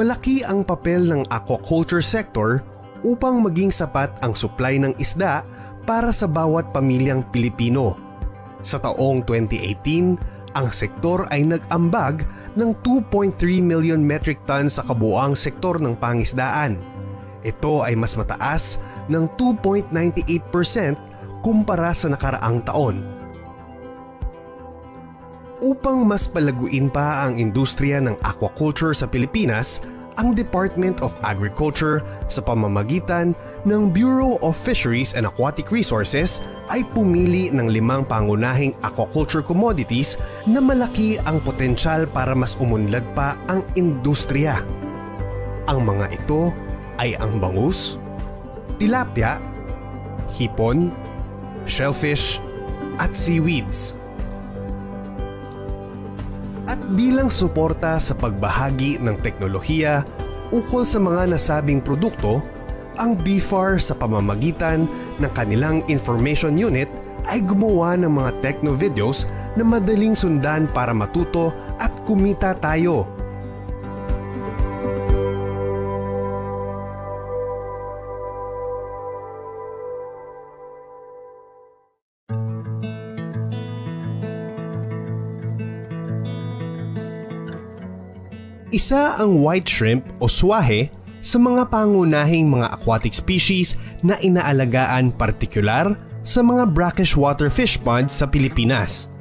malaki ang papel ng aquaculture sector upang maging sapat ang supply ng isda para sa bawat pamilyang Pilipino. Sa taong 2018, ang sektor ay nag-ambag ng 2.3 million metric tons sa kabuang sektor ng pangisdaan. Ito ay mas mataas ng 2.98% kumpara sa nakaraang taon. Upang mas palaguin pa ang industriya ng aquaculture sa Pilipinas, ang Department of Agriculture sa pamamagitan ng Bureau of Fisheries and Aquatic Resources ay pumili ng limang pangunahing aquaculture commodities na malaki ang potensyal para mas umunlad pa ang industriya. Ang mga ito ay ang bangus, tilapia, hipon, shellfish, at seaweeds bilang suporta sa pagbahagi ng teknolohiya ukol sa mga nasabing produkto, ang BFAR sa pamamagitan ng kanilang information unit ay gumawa ng mga techno videos na madaling sundan para matuto at kumita tayo Isa ang white shrimp o swahe sa mga pangunahing mga aquatic species na inaalagaan partikular sa mga brackish water fish pond sa Pilipinas.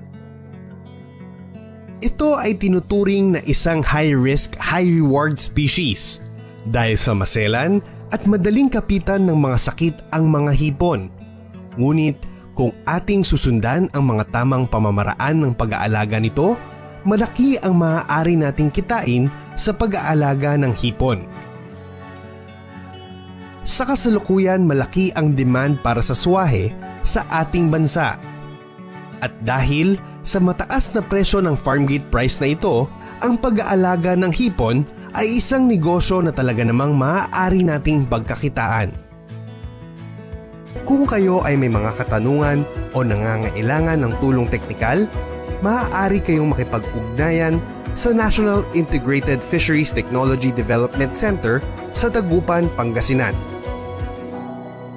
Ito ay tinuturing na isang high-risk, high-reward species dahil sa maselan at madaling kapitan ng mga sakit ang mga hipon. Ngunit kung ating susundan ang mga tamang pamamaraan ng pag-aalaga nito, malaki ang maaari nating kitain sa pag-aalaga ng hipon. Sa kasalukuyan malaki ang demand para sa swahe sa ating bansa. At dahil sa mataas na presyo ng farm gate price na ito, ang pag-aalaga ng hipon ay isang negosyo na talaga namang maaari nating pagkakitaan. Kung kayo ay may mga katanungan o nangangailangan ng tulong teknikal, maaari kayong makipag-ugnayan sa National Integrated Fisheries Technology Development Center sa Tagupan, Pangasinan.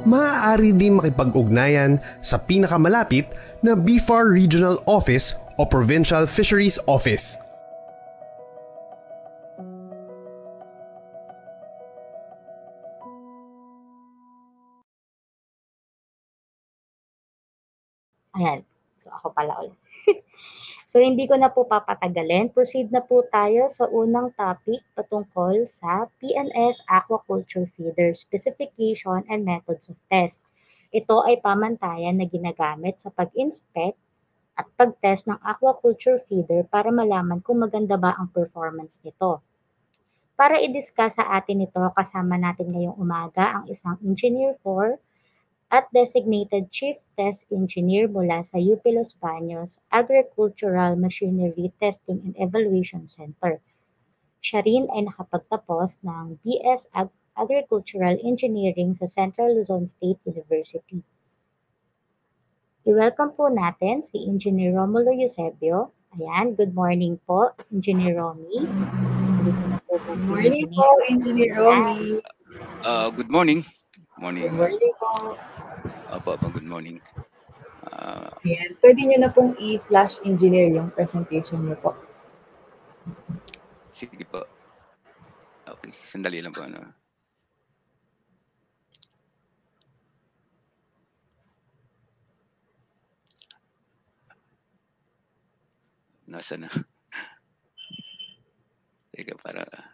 Maaari din makipag-ugnayan sa pinakamalapit na BFAR Regional Office o Provincial Fisheries Office. Ayan. So, ako pala ulit. So, hindi ko na po papatagalin. Proceed na po tayo sa unang topic patungkol sa PNS Aquaculture Feeder Specification and Methods of Test. Ito ay pamantayan na ginagamit sa pag-inspect at pag-test ng aquaculture feeder para malaman kung maganda ba ang performance nito. Para i-discuss sa atin ito, kasama natin ngayong umaga ang isang engineer for at designated Chief Test Engineer mula sa UP Los Baños Agricultural Machinery Testing and Evaluation Center. Siya rin ay nakapagtapos ng BS Ag- Agricultural Engineering sa Central Luzon State University. I-welcome po natin si Engineer Romulo Eusebio. Ayan, good morning po, Engineer Romy. Good morning po, Engineer Romy. Uh, good morning. Morning. Good morning po. Apo, opo, good morning. Ah, Ayan. Pwede nyo na pong i-flash engineer yung presentation nyo po. sige po. Okay, sandali lang po. Ano. Nasa na? Teka, para...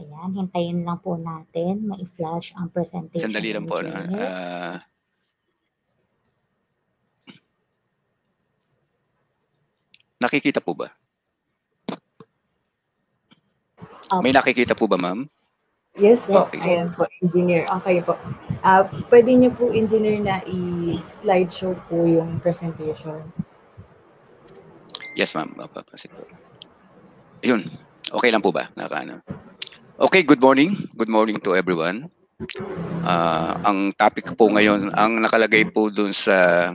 Ayan, hintayin lang po natin ma flash ang presentation. Sandali lang po. Uh, nakikita po ba? Um, May nakikita po ba, ma'am? Yes po, okay. ayan po, engineer. Okay po. Uh, pwede niyo po, engineer, na i-slideshow po yung presentation. Yes, ma'am. Ayun. Okay lang po ba? Nakaano? Okay, good morning. Good morning to everyone. Uh, ang topic po ngayon, ang nakalagay po dun sa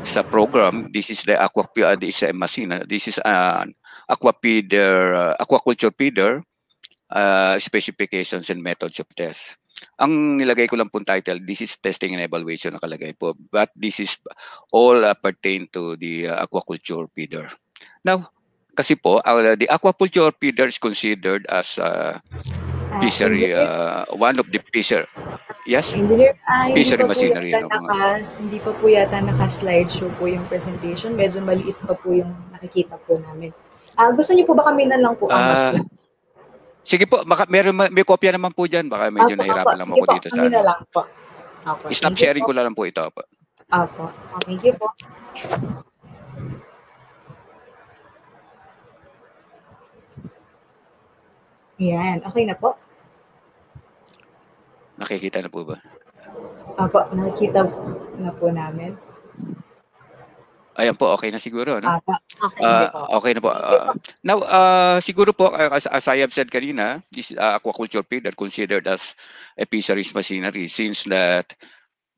sa program, this is the aqua feed is a machine. This is an aqua feeder, uh, aquaculture feeder uh, specifications and methods of test. Ang nilagay ko lang pong title, this is testing and evaluation nakalagay po. But this is all uh, pertain to the uh, aquaculture feeder. Now, kasi po, uh, the aquaculture feeder is considered as uh, ah, fishery, uh, one of the fisher. Yes? Engineer, ah, fishery machinery. Yata, mga... hindi pa po yata naka-slideshow po yung presentation. Medyo maliit pa po yung nakikita po namin. Uh, gusto niyo po ba kami na lang po? Uh, sige po, baka, meron, may kopya naman po dyan. Baka medyo Apo, nahirapan lang ako po, dito. Sige po, kami na lang po. Apo, Stop sharing po. ko lang po ito. Apo. Apo. Oh, thank you po. Ayan, okay na po. Nakikita na po ba? Apo, nakikita na po namin. Ayan po, okay na siguro. No? Apo, okay, uh, okay na po. Uh, now, uh, siguro po, as, as I have said kanina, this uh, aquaculture feed are considered as a fisheries machinery since that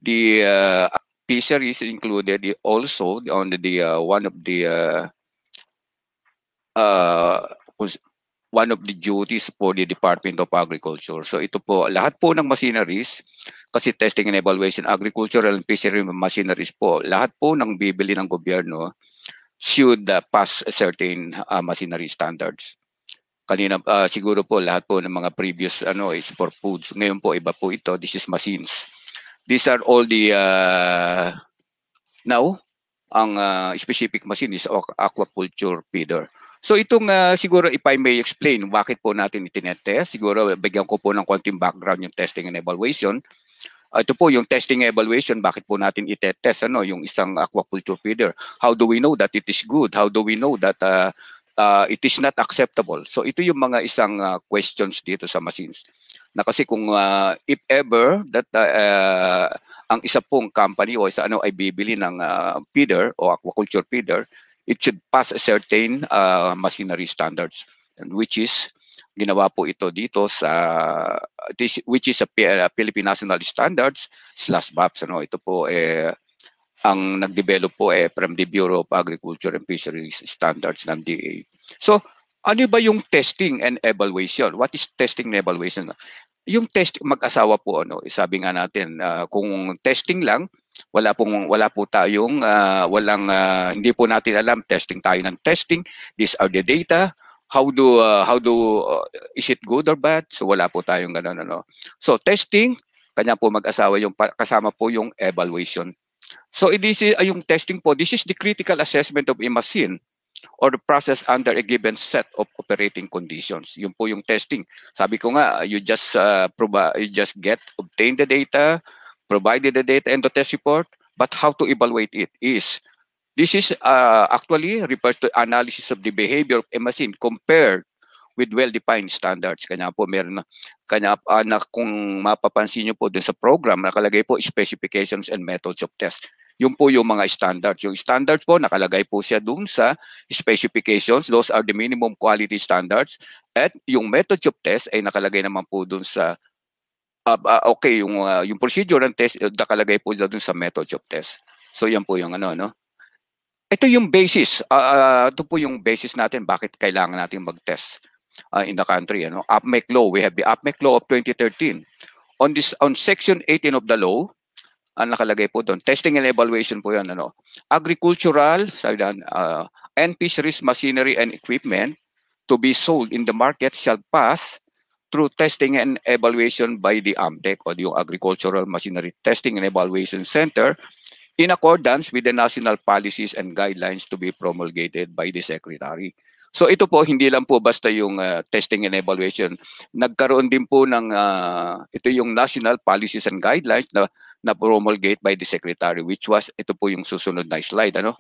the uh, fisheries included also on the uh, one of the uh, uh, one of the duties po the Department of Agriculture. So ito po, lahat po ng machineries, kasi testing and evaluation, agricultural and fishery machineries po, lahat po ng bibili ng gobyerno should uh, pass certain uh, machinery standards. Kanina, uh, siguro po lahat po ng mga previous ano is for foods. Ngayon po, iba po ito. This is machines. These are all the, uh, now, ang uh, specific machine is aquaculture feeder. So itong uh, siguro if I may explain bakit po natin itinetest, siguro bigyan ko po ng konting background yung testing and evaluation. Uh, ito po yung testing evaluation, bakit po natin itetest ano, yung isang aquaculture feeder. How do we know that it is good? How do we know that uh, uh, it is not acceptable? So ito yung mga isang uh, questions dito sa machines. Na kasi kung uh, if ever that uh, uh, ang isa pong company o isa ano ay bibili ng uh, feeder o aquaculture feeder, it should pass a certain uh, machinery standards and which is ginawa po ito dito sa this, which is a uh, Philippine National Standards slash BAPS ano ito po eh ang nagdevelop po eh from the Bureau of Agriculture and Fisheries Standards ng DA. So ano ba yung testing and evaluation? What is testing and evaluation? Yung test mag-asawa po ano, eh, sabi nga natin uh, kung testing lang wala pong wala po tayong uh, walang uh, hindi po natin alam testing tayo ng testing these are the data how do uh, how do uh, is it good or bad so wala po tayong ganun ano so testing kanya po mag-asawa yung kasama po yung evaluation so eh, this is uh, yung testing po this is the critical assessment of a machine or the process under a given set of operating conditions. Yun po yung testing. Sabi ko nga, you just uh, proba- you just get obtain the data, provided the data and the test report, but how to evaluate it is this is uh, actually refers to analysis of the behavior of a machine compared with well-defined standards. Kanya po, meron na, kanya, uh, ah, na kung mapapansin nyo po dun sa program, nakalagay po specifications and methods of test. Yun po yung mga standards. Yung standards po, nakalagay po siya dun sa specifications. Those are the minimum quality standards. At yung methods of test ay nakalagay naman po dun sa uh, uh, okay yung uh, yung procedure ng test eh, nakalagay po doon sa method of test. So yan po yung ano no. Ito yung basis. Uh, uh, ito po yung basis natin bakit kailangan nating mag-test uh, in the country ano. APMEC law, we have the APMEC law of 2013. On this on section 18 of the law, ang nakalagay po doon, testing and evaluation po yan ano. Agricultural, sabi doon, uh, and fisheries machinery and equipment to be sold in the market shall pass through testing and evaluation by the AMTEC o yung Agricultural Machinery Testing and Evaluation Center in accordance with the national policies and guidelines to be promulgated by the Secretary. So ito po hindi lang po basta yung uh, testing and evaluation. Nagkaroon din po ng uh, ito yung national policies and guidelines na na promulgate by the secretary which was ito po yung susunod na slide ano.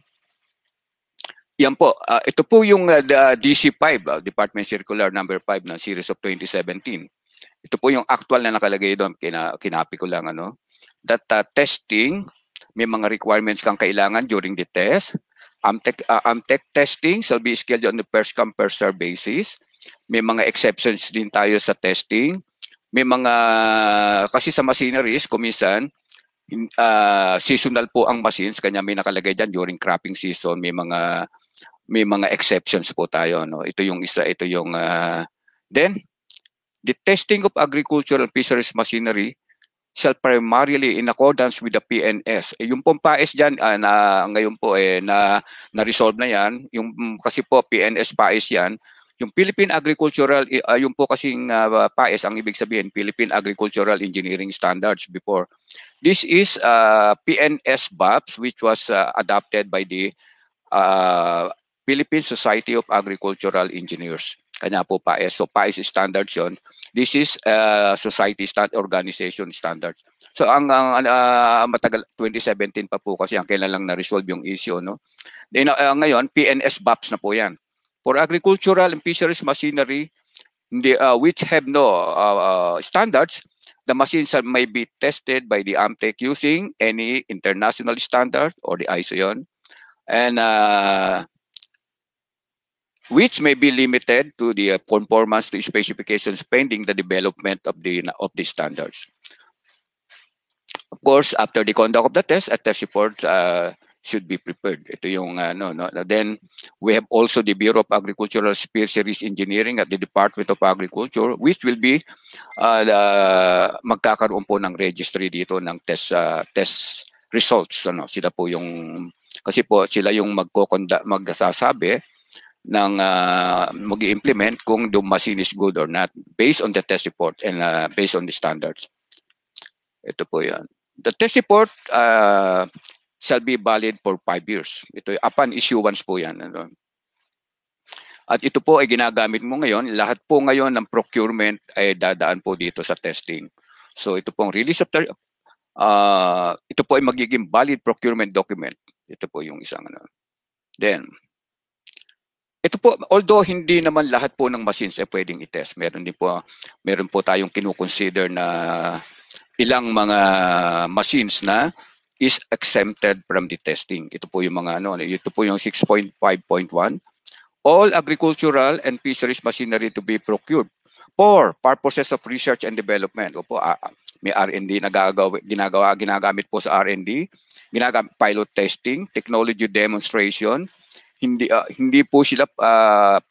Yan po. Uh, ito po yung uh, DC-5, uh, Department Circular Number 5 ng Series of 2017. Ito po yung actual na nakalagay doon. Kina, kinapi ko lang. Ano? That uh, testing, may mga requirements kang kailangan during the test. Amtech, uh, Amtech testing shall be scheduled on the first come first serve basis. May mga exceptions din tayo sa testing. May mga, kasi sa machineries, kumisan, uh, seasonal po ang machines. Kanya may nakalagay dyan during cropping season. May mga may mga exceptions po tayo no ito yung isa ito yung uh, then the testing of agricultural fisheries machinery shall primarily in accordance with the PNS. Eh, yung pong PAES dyan, ah, na, ngayon po, eh, na, na-resolve na yan. Yung, mm, kasi po, PNS PAES yan. Yung Philippine Agricultural, uh, yung po kasing uh, ah, PAES, ang ibig sabihin, Philippine Agricultural Engineering Standards before. This is uh, PNS BAPS, which was uh, adopted by the uh, Philippine Society of Agricultural Engineers. Kanya po PAES. Eh. So PAES standards yon. This is uh, society stand organization standards. So ang, ang uh, matagal 2017 pa po kasi ang kailan lang na-resolve yung issue no. Then, uh, ngayon PNS BAPS na po yan. For agricultural and fisheries machinery the, uh, which have no uh, standards, the machines may be tested by the AMTEC using any international standard or the ISO yon. And uh, which may be limited to the uh, conformance to specifications pending the development of the of the standards. Of course, after the conduct of the test, a test report uh, should be prepared. Ito yung ano, uh, no? Then, we have also the Bureau of Agricultural Species Engineering at the Department of Agriculture, which will be uh, magkakaroon po ng registry dito ng test uh, test results. Ano? Sila po yung, kasi po sila yung magkokonda, magsasabi ng uh, ah, mag-implement kung the machine is good or not based on the test report and uh, based on the standards. Ito po yan. The test report uh, shall be valid for 5 years. Ito, upon issuance po yan. Ano? At ito po ay ginagamit mo ngayon. Lahat po ngayon ng procurement ay dadaan po dito sa testing. So ito pong release of uh, ito po ay magiging valid procurement document. Ito po yung isang ano. Then, ito po, although hindi naman lahat po ng machines ay pwedeng i-test. Meron din po, meron po tayong kinukonsider na ilang mga machines na is exempted from the testing. Ito po yung mga ano, ito po yung 6.5.1. All agricultural and fisheries machinery to be procured for purposes of research and development. Opo, uh, may R&D na gagawa, ginagawa, ginagamit po sa R&D, ginagamit pilot testing, technology demonstration, hindi uh, hindi po sila uh,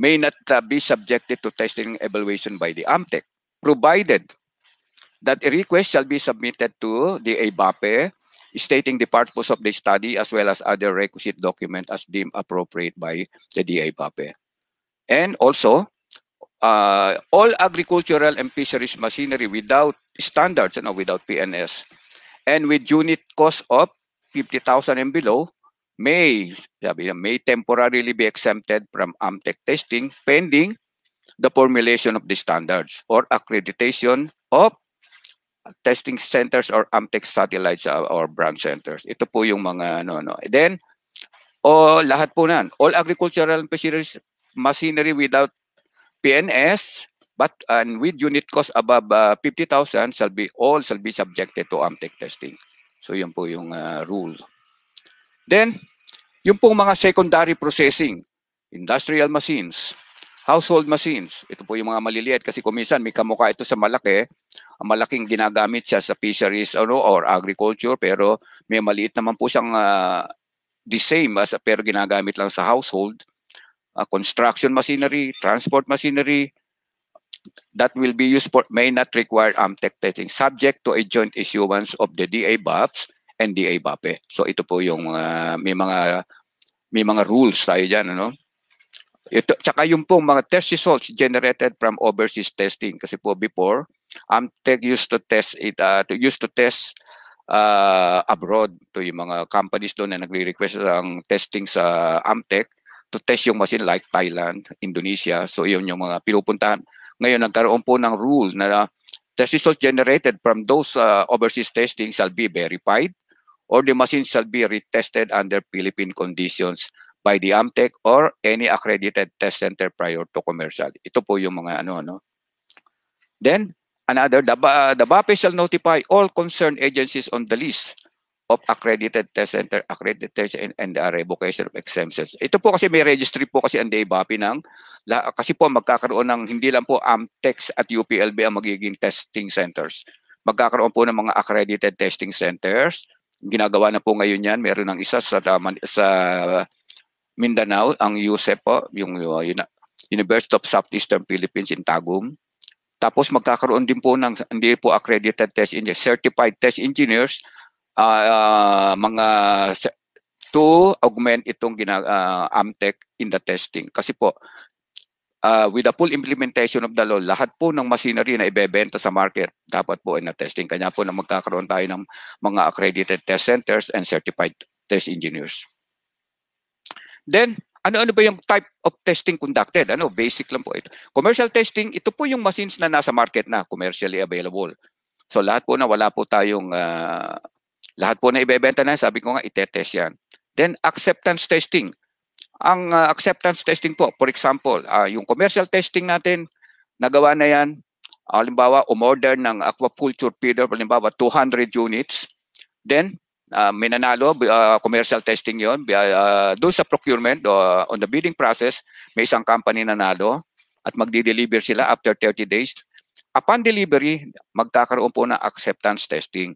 may not uh, be subjected to testing evaluation by the AMTEC provided that a request shall be submitted to the ABAPE stating the purpose of the study as well as other requisite document as deemed appropriate by the DIPAPE. And also, uh, all agricultural and fisheries machinery without standards and you know, without PNS and with unit cost of 50,000 and below may, sabi na, may temporarily be exempted from AMTEC testing pending the formulation of the standards or accreditation of testing centers or AMTEC satellites uh, or branch centers. Ito po yung mga ano no. Then o oh, lahat po nan, all agricultural fisheries machinery without PNS but and with unit cost above uh, 50,000 shall be all shall be subjected to AMTEC testing. So yun po yung uh, rule. Then, yung pong mga secondary processing, industrial machines, household machines, ito po yung mga maliliit kasi kuminsan may kamukha ito sa malaki, ang malaking ginagamit siya sa fisheries ano, or agriculture pero may maliit naman po siyang uh, the same as pero ginagamit lang sa household, uh, construction machinery, transport machinery, that will be used for may not require AMTEC um, testing subject to a joint issuance of the DA BAPS NDA BAPE. So ito po yung uh, may mga may mga rules tayo diyan ano. Ito tsaka yung po mga test results generated from overseas testing kasi po before Amtech um, used to test it uh, to, used to test uh, abroad to yung mga companies doon na nagre-request ng testing sa Amtech um, to test yung machine like Thailand, Indonesia. So yun yung mga pinupuntahan. Ngayon nagkaroon po ng rule na uh, the results generated from those uh, overseas testing shall be verified or the machine shall be retested under Philippine conditions by the AMTEC or any accredited test center prior to commercial. Ito po yung mga ano ano. Then another the, uh, the BAPE shall notify all concerned agencies on the list of accredited test center accreditation and, and the revocation of exemptions. Ito po kasi may registry po kasi ang DABAPI ng kasi po magkakaroon ng hindi lang po AMTEX at UPLB ang magiging testing centers. Magkakaroon po ng mga accredited testing centers Ginagawa na po ngayon yan. Meron ng isa sa, sa Mindanao, ang USEP po, yung uh, University of Southeastern Philippines in Tagum. Tapos magkakaroon din po ng hindi po accredited test engineers, certified test engineers, uh, uh, mga to augment itong gina, uh, Amtech in the testing. Kasi po, uh, with the full implementation of the law, lahat po ng machinery na ibebenta sa market dapat po ay na-testing. Kanya po na magkakaroon tayo ng mga accredited test centers and certified test engineers. Then, ano-ano ba yung type of testing conducted? Ano, basic lang po ito. Commercial testing, ito po yung machines na nasa market na, commercially available. So lahat po na wala po tayong, uh, lahat po na ibebenta na, sabi ko nga, itetest yan. Then acceptance testing. Ang uh, acceptance testing po, for example, uh, yung commercial testing natin, nagawa na yan. Halimbawa, umorder ng aquaculture feeder, halimbawa 200 units. Then, uh, ah, may nanalo, uh, commercial testing yon uh, Doon sa procurement, uh, on the bidding process, may isang company nanalo at magdi-deliver sila after 30 days. Upon delivery, magkakaroon po ng acceptance testing.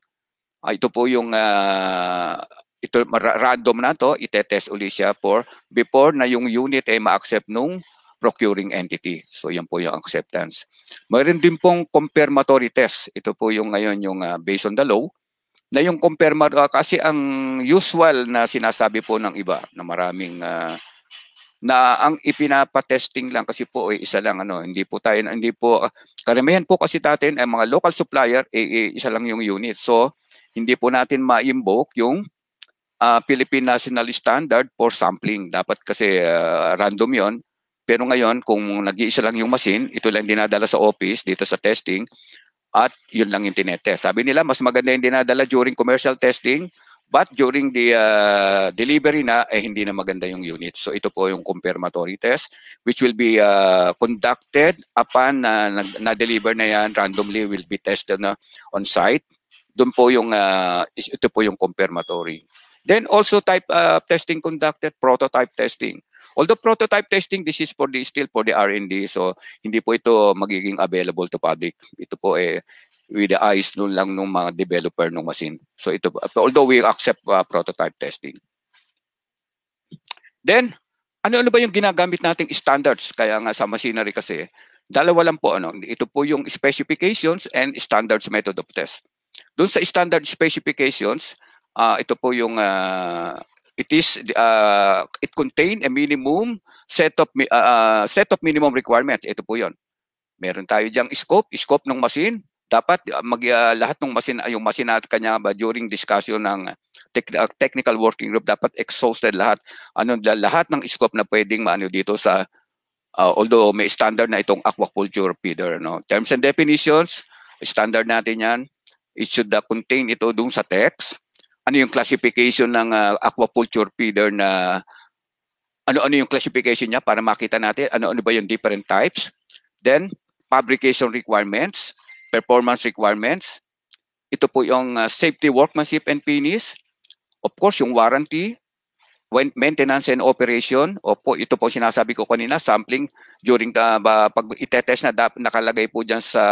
Uh, ito po yung uh, ito random na to, itetest uli siya for before na yung unit ay ma-accept nung procuring entity. So yan po yung acceptance. Mayroon din pong confirmatory test. Ito po yung ngayon yung uh, based on the law na yung confirmatory uh, ah, kasi ang usual na sinasabi po ng iba na maraming uh, na ang ipinapa-testing lang kasi po ay isa lang ano hindi po tayo hindi po uh, karamihan po kasi natin ang mga local supplier eh, eh, isa lang yung unit so hindi po natin ma-invoke yung uh, Philippine National Standard for sampling. Dapat kasi uh, random yon. Pero ngayon, kung nag-iisa lang yung machine, ito lang dinadala sa office, dito sa testing, at yun lang yung tinetest. Sabi nila, mas maganda yung dinadala during commercial testing, but during the uh, delivery na, eh hindi na maganda yung unit. So ito po yung confirmatory test, which will be uh, conducted upon na, na-deliver na yan, randomly will be tested na on site. Doon po yung, uh, ito po yung confirmatory. Then also type uh, testing conducted, prototype testing. Although prototype testing, this is for the still for the R&D. So hindi po ito magiging available to public. Ito po eh with the eyes nun lang ng mga developer ng machine. So ito although we accept uh, prototype testing. Then ano-ano ba yung ginagamit nating standards? Kaya nga sa machinery kasi dalawa lang po ano, ito po yung specifications and standards method of test. Doon sa standard specifications, uh, ito po yung uh, it is uh, it contain a minimum set of uh, set of minimum requirements. Ito po 'yon. Meron tayo diyang scope, scope ng machine. Dapat mag uh, lahat ng machine yung machine at kanya ba during discussion ng tech, uh, technical working group dapat exhausted lahat ano lahat ng scope na pwedeng maano dito sa uh, although may standard na itong aquaculture feeder no terms and definitions standard natin yan it should uh, contain ito dung sa text ano yung classification ng uh, aquaculture feeder na ano-ano yung classification niya para makita natin ano-ano ba yung different types. Then, fabrication requirements, performance requirements. Ito po yung uh, safety workmanship and finish. Of course, yung warranty, maintenance and operation. Opo, ito po sinasabi ko kanina, sampling during the uh, ah, pag itetest na dapat nakalagay po diyan sa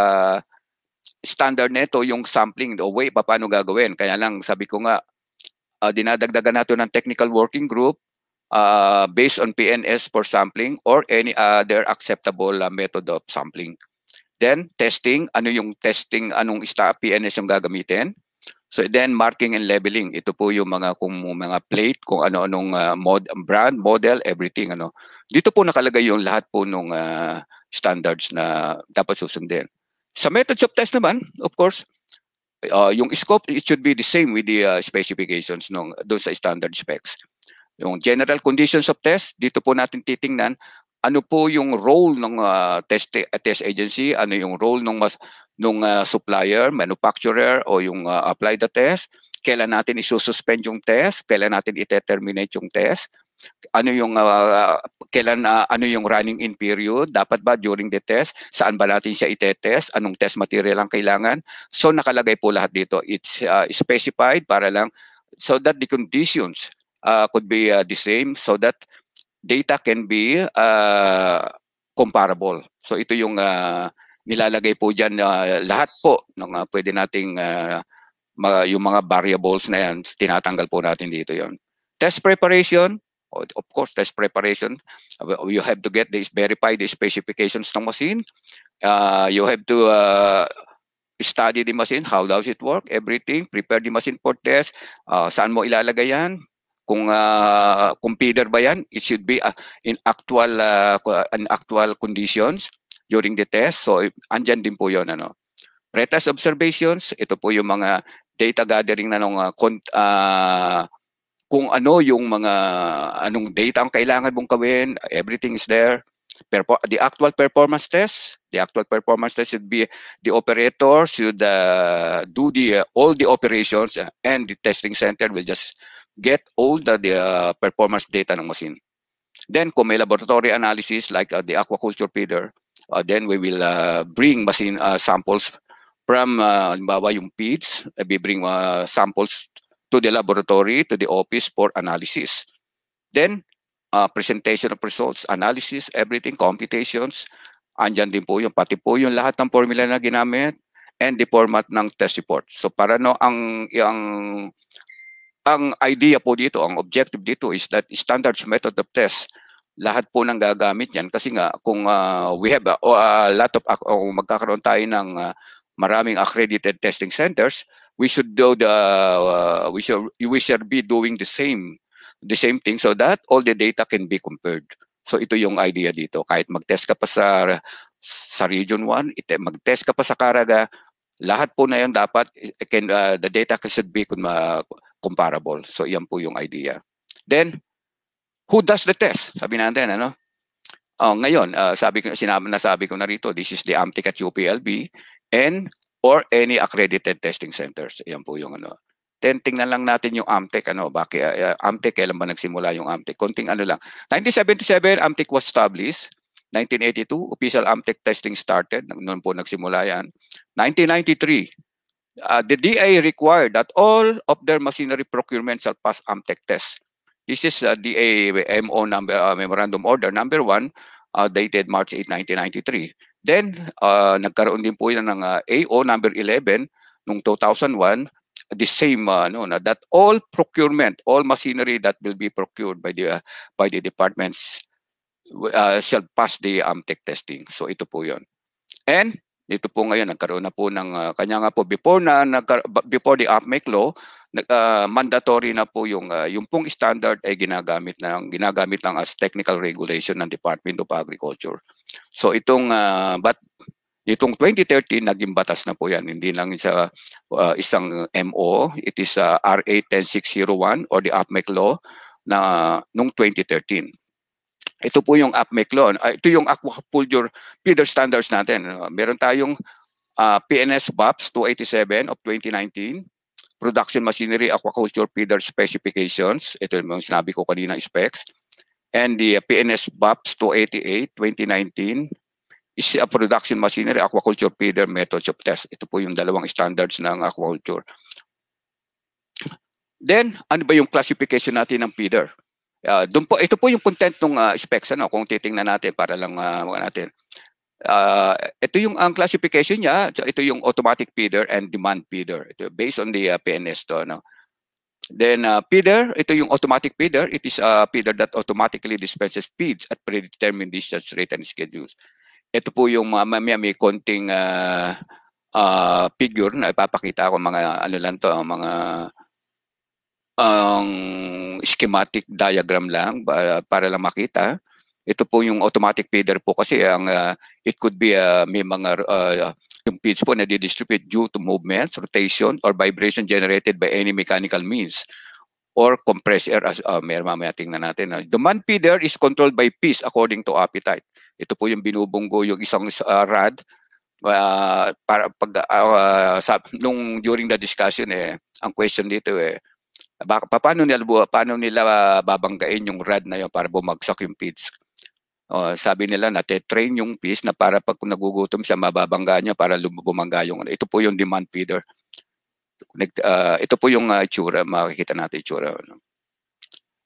standard nito yung sampling o way paano gagawin. Kaya lang sabi ko nga uh, dinadagdagan natin ng technical working group uh, based on PNS for sampling or any other acceptable uh, method of sampling. Then testing, ano yung testing, anong PNS yung gagamitin. So then marking and labeling, ito po yung mga kung mga plate, kung ano-anong uh, mod, brand, model, everything ano. Dito po nakalagay yung lahat po ng uh, standards na dapat susundin. Sa methods of test naman, of course, uh, yung scope, it should be the same with the uh, specifications nung, doon sa standard specs. Yung general conditions of test, dito po natin titingnan ano po yung role ng uh, test uh, test agency, ano yung role ng mas nung uh, supplier, manufacturer o yung uh, apply the test, kailan natin isususpend yung test, kailan natin i-terminate yung test, ano yung uh, kailan uh, ano yung running in period dapat ba during the test saan ba natin siya i-test anong test material ang kailangan so nakalagay po lahat dito it's uh, specified para lang so that the conditions uh, could be uh, the same so that data can be uh, comparable so ito yung uh, nilalagay po diyan uh, lahat po ng uh, pwede nating uh, mga, yung mga variables na yan tinatanggal po natin dito yon test preparation Oh, of course, test preparation, you have to get this, verify the specifications ng machine. Uh, you have to uh, study the machine, how does it work, everything, prepare the machine for test, uh, saan mo ilalagay yan, kung uh, kung ba yan, it should be uh, in actual uh, in actual conditions during the test. So andyan din po 'yon ano. Pretest observations, ito po yung mga data gathering na nung uh, uh kung ano yung mga anong data ang kailangan mong gawin, everything is there. Perpo the actual performance test, the actual performance test should be the operator should uh, do the uh, all the operations uh, and the testing center will just get all the, the uh, performance data ng machine. Then kung may laboratory analysis like uh, the aquaculture feeder, uh, then we will uh, bring machine uh, samples from uh, halimbawa yung feeds, uh, we bring uh, samples to the laboratory, to the office for analysis. Then, uh, presentation of results, analysis, everything, computations, andyan din po yung pati po yung lahat ng formula na ginamit and the format ng test report. So para no ang yung ang idea po dito, ang objective dito is that standards method of test lahat po nang gagamit yan kasi nga kung uh, we have a, uh, a uh, lot of uh, magkakaroon tayo ng uh, maraming accredited testing centers we should do the uh, we should we should be doing the same the same thing so that all the data can be compared. So ito yung idea dito. Kahit magtest ka pa sa sa region 1, ite magtest ka pa sa Caraga, lahat po na yan dapat eh, can uh, the data should be uh, comparable. So yan po yung idea. Then who does the test? Sabi natin ano? Oh, ngayon, uh, sabi ko sinabi na ko na rito, this is the AMTIC at UPLB and or any accredited testing centers. Yan po yung ano. Then tingnan lang natin yung AMTEC ano bakit uh, ah, ah, AMTEC kailan ba nagsimula yung AMTEC? Konting ano lang. 1977 AMTEC was established. 1982 official AMTEC testing started. Noon po nagsimula yan. 1993 uh, ah, the DA required that all of their machinery procurement shall pass AMTEC test. This is uh, DA MO number uh, memorandum order number 1 uh, dated March 8, 1993. Then, uh, nagkaroon din po yan ng uh, ah, AO number 11 noong 2001, the same uh, ah, no, na, that all procurement, all machinery that will be procured by the, uh, by the departments uh, shall pass the AMTEC um, testing. So ito po yon. And dito po ngayon, nagkaroon na po ng, uh, kanya nga po, before, na, nagka, before the AMTEC law, uh, mandatory na po yung uh, yung pong standard ay ginagamit ng ginagamit lang as technical regulation ng Department of Agriculture. So itong uh, ah, but itong 2013 naging batas na po yan hindi lang sa uh, isang MO it is uh, RA 10601 or the APMEC law na nung 2013. Ito po yung APMEC law. ito yung aquaculture feeder standards natin. meron tayong uh, PNS BAPS 287 of 2019 production machinery, aquaculture feeder specifications, ito yung sinabi ko kanina, specs, and the uh, PNS BAPS 288 2019 is a production machinery, aquaculture feeder methods of test. Ito po yung dalawang standards ng aquaculture. Then, ano ba yung classification natin ng feeder? Uh, doon po, ito po yung content ng uh, specs, ano, kung titingnan natin para lang uh, natin. Uh, ito yung ang classification niya, ito yung automatic feeder and demand feeder. Ito based on the uh, PNS to no. Then uh, feeder, ito yung automatic feeder. It is a feeder that automatically dispenses feeds at predetermined discharge rate and schedules. Ito po yung uh, may, may konting uh, uh, figure na ipapakita ko mga ano lang to, mga ang um, schematic diagram lang para lang makita ito po yung automatic feeder po kasi ang uh, it could be uh, may mga uh, yung feeds po na didistribute due to movement, rotation, or vibration generated by any mechanical means or compressed air as uh, may mamaya tingnan natin. Uh, demand feeder is controlled by peace according to appetite. Ito po yung binubunggo yung isang uh, rad uh, para pag uh, sa, nung during the discussion eh ang question dito eh baka paano nila paano nila babanggain yung rad na yon para bumagsak yung feeds Uh, sabi nila nate-train yung fish na para pag nagugutom siya mababangga niya para bumangga yung ano. ito po yung demand feeder. Uh, ito po yung uh, itsura, makikita natin itsura. Ano?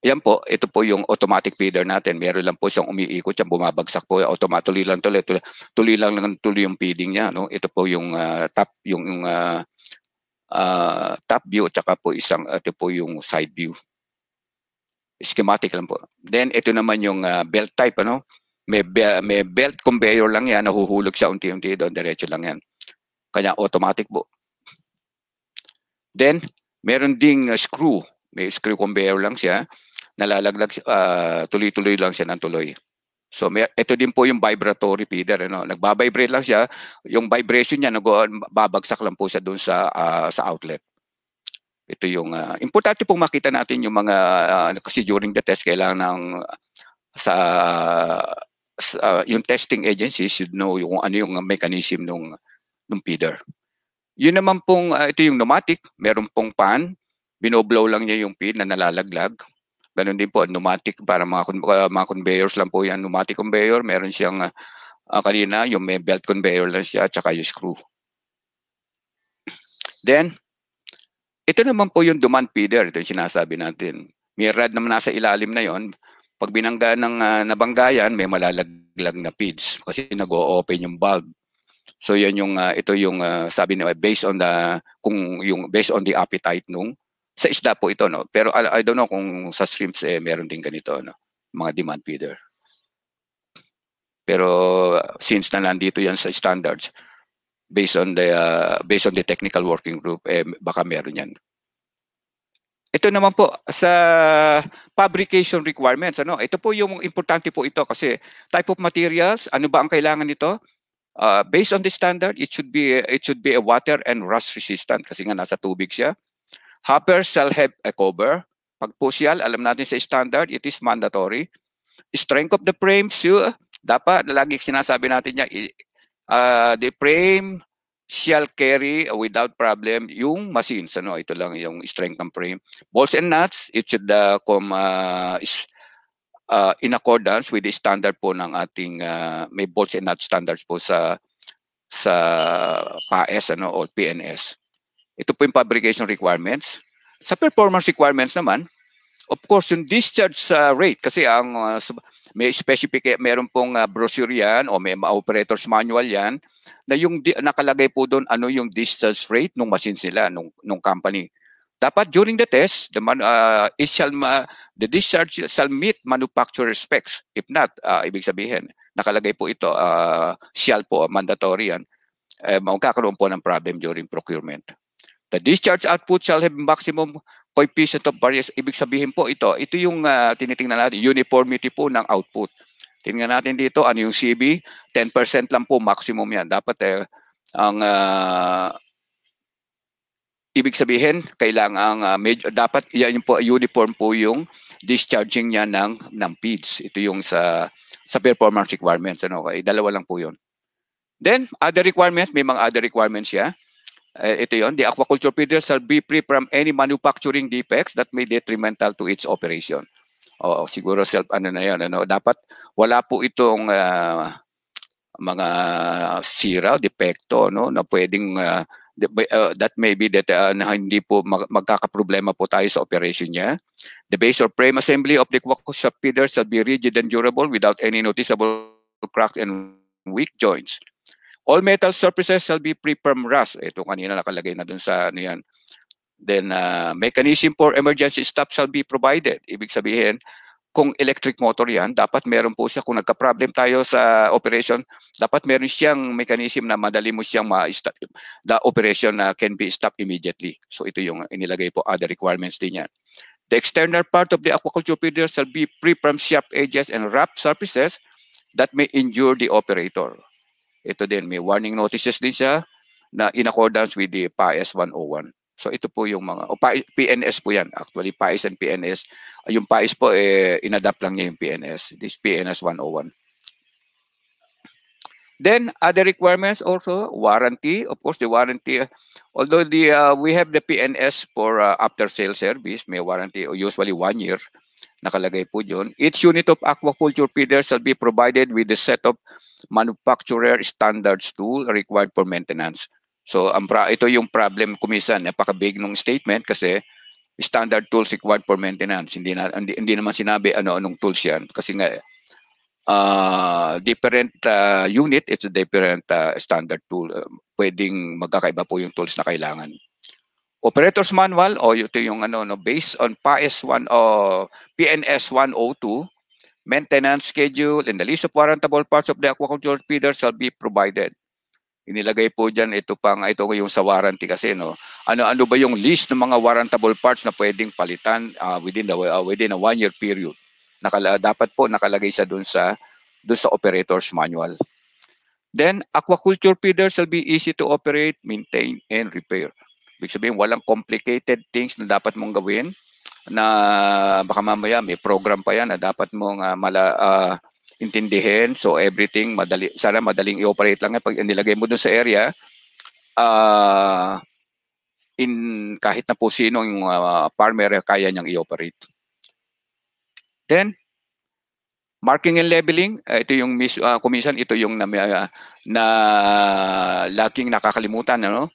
Yan po, ito po yung automatic feeder natin. Meron lang po siyang umiikot, siyang bumabagsak po. Automatically lang tuloy, tuloy, tuloy lang lang tuloy yung feeding niya. No? Ito po yung uh, top, yung uh, uh, top view, tsaka po isang, ito po yung side view schematic lang po. Then ito naman yung uh, belt type ano. May be- may belt conveyor lang yan, nahuhulog siya unti-unti doon, diretso lang yan. Kanya automatic po. Then meron ding uh, screw, may screw conveyor lang siya, nalalaglag uh, tuloy-tuloy lang siya ng tuloy. So may, ito din po yung vibratory feeder ano, nagba-vibrate lang siya, yung vibration niya nag babagsak lang po siya doon sa uh, sa outlet. Ito yung uh, importante pong makita natin yung mga uh, kasi during the test kailangan ng sa, sa uh, yung testing agency should know yung ano yung mechanism nung nung feeder. Yun naman pong uh, ito yung pneumatic, meron pong pan, binoblow lang niya yung pin na nalalaglag. Ganun din po, pneumatic para mga, uh, mga conveyors lang po yan. Pneumatic conveyor, meron siyang uh, uh, kanina, yung may belt conveyor lang siya, at saka yung screw. Then, ito naman po yung demand feeder, ito yung sinasabi natin. May rad naman nasa ilalim na yon. Pag binangga ng uh, ah, nabanggayan, may malalaglag na feeds kasi nag-o-open yung valve. So yan yung uh, ito yung uh, sabi ni based on the kung yung based on the appetite nung sa isda po ito no. Pero I, I don't know kung sa shrimps eh meron din ganito no. Mga demand feeder. Pero since na nandito yan sa standards, based on the uh, based on the technical working group eh baka meron yan. Ito naman po sa fabrication requirements ano, ito po yung importante po ito kasi type of materials, ano ba ang kailangan nito? Uh, based on the standard, it should be it should be a water and rust resistant kasi nga nasa tubig siya. Hopper shall have a cover. Pag po siya, alam natin sa standard, it is mandatory. Strength of the frame, sure. Dapat, lagi sinasabi natin niya, uh, the frame shall carry without problem yung machines. Ano, ito lang yung strength ng frame. Bolts and nuts, it should uh, come uh, is, uh, in accordance with the standard po ng ating uh, may bolts and nuts standards po sa sa PAS ano, o PNS. Ito po yung fabrication requirements. Sa performance requirements naman, Of course, yung discharge sa uh, rate kasi ang uh, may specific eh, meron pong uh, brochure yan o may operator's manual yan na yung di, nakalagay po doon ano yung discharge rate nung machine sila nung nung company. Dapat during the test, the man, uh, it shall ma, the discharge shall meet manufacturer specs. If not, uh, ibig sabihin nakalagay po ito uh, shall po mandatory yan. Eh, magkakaroon po ng problem during procurement. The discharge output shall have maximum coefficient of variation, ibig sabihin po ito, ito yung uh, tinitingnan natin, uniformity po ng output. Tingnan natin dito, ano yung CB, 10% lang po maximum yan. Dapat eh, ang uh, ibig sabihin, kailangan uh, ah, major, dapat yan po, uniform po yung discharging niya ng, ng PIDs. Ito yung sa, sa performance requirements. Ano? Okay, dalawa lang po yun. Then, other requirements, may mga other requirements siya. Uh, ito yon, the aquaculture feeder shall be free from any manufacturing defects that may detrimental to its operation. O siguro self ano na yon, ano, dapat wala po itong uh, mga sira, depekto no na pwedeng uh, that may be that uh, na hindi po mag magkakaproblema po tayo sa operation niya. The base or frame assembly of the aquaculture feeder shall be rigid and durable without any noticeable cracks and weak joints. All metal surfaces shall be pre from rust. Ito kanina nakalagay na dun sa ano yan. Then, uh, mechanism for emergency stop shall be provided. Ibig sabihin, kung electric motor yan, dapat meron po siya, kung nagka-problem tayo sa operation, dapat meron siyang mechanism na madali mo siyang ma-stop. The operation uh, can be stopped immediately. So ito yung inilagay po, other requirements din yan. The external part of the aquaculture feeder shall be pre from sharp edges and rough surfaces that may injure the operator. Ito din, may warning notices din siya na in accordance with the PAS 101. So ito po yung mga, o PNS po yan. Actually, PAS and PNS. Ah, yung PAS po, eh, inadapt lang niya yung PNS. This PNS 101. Then other requirements also warranty. Of course, the warranty. Although the uh, we have the PNS for uh, after sale service, may warranty usually one year. Nakalagay po yun. Each unit of aquaculture feeder shall be provided with a set of manufacturer standards tool required for maintenance. So ang pra ito yung problem kumisan, napaka-big nung statement kasi standard tools required for maintenance. Hindi, na, hindi, hindi naman sinabi ano-anong tools yan kasi nga uh, different uh, unit, it's a different uh, standard tool. Uh, pwedeng magkakaiba po yung tools na kailangan. Operator's manual o oh, ito yung ano no based on PAS 1 o PNS 102 maintenance schedule and the list of warrantable parts of the aquaculture feeder shall be provided. Inilagay po diyan ito pang ito yung sa warranty kasi no. Ano ano ba yung list ng mga warrantable parts na pwedeng palitan uh, within the uh, within a one year period. Nakala, dapat po nakalagay sa doon sa doon sa operator's manual. Then aquaculture feeder shall be easy to operate, maintain and repair. Ibig sabihin, walang complicated things na dapat mong gawin na baka mamaya may program pa yan na dapat mong uh, mala, uh, intindihin. So everything, madali, sana madaling i-operate lang. Pag nilagay mo dun sa area, uh, in kahit na po sino yung uh, farmer kaya niyang i-operate. Then, marking and labeling, uh, ito yung miss, uh, commission, ito yung na, uh, na laging nakakalimutan. Ano?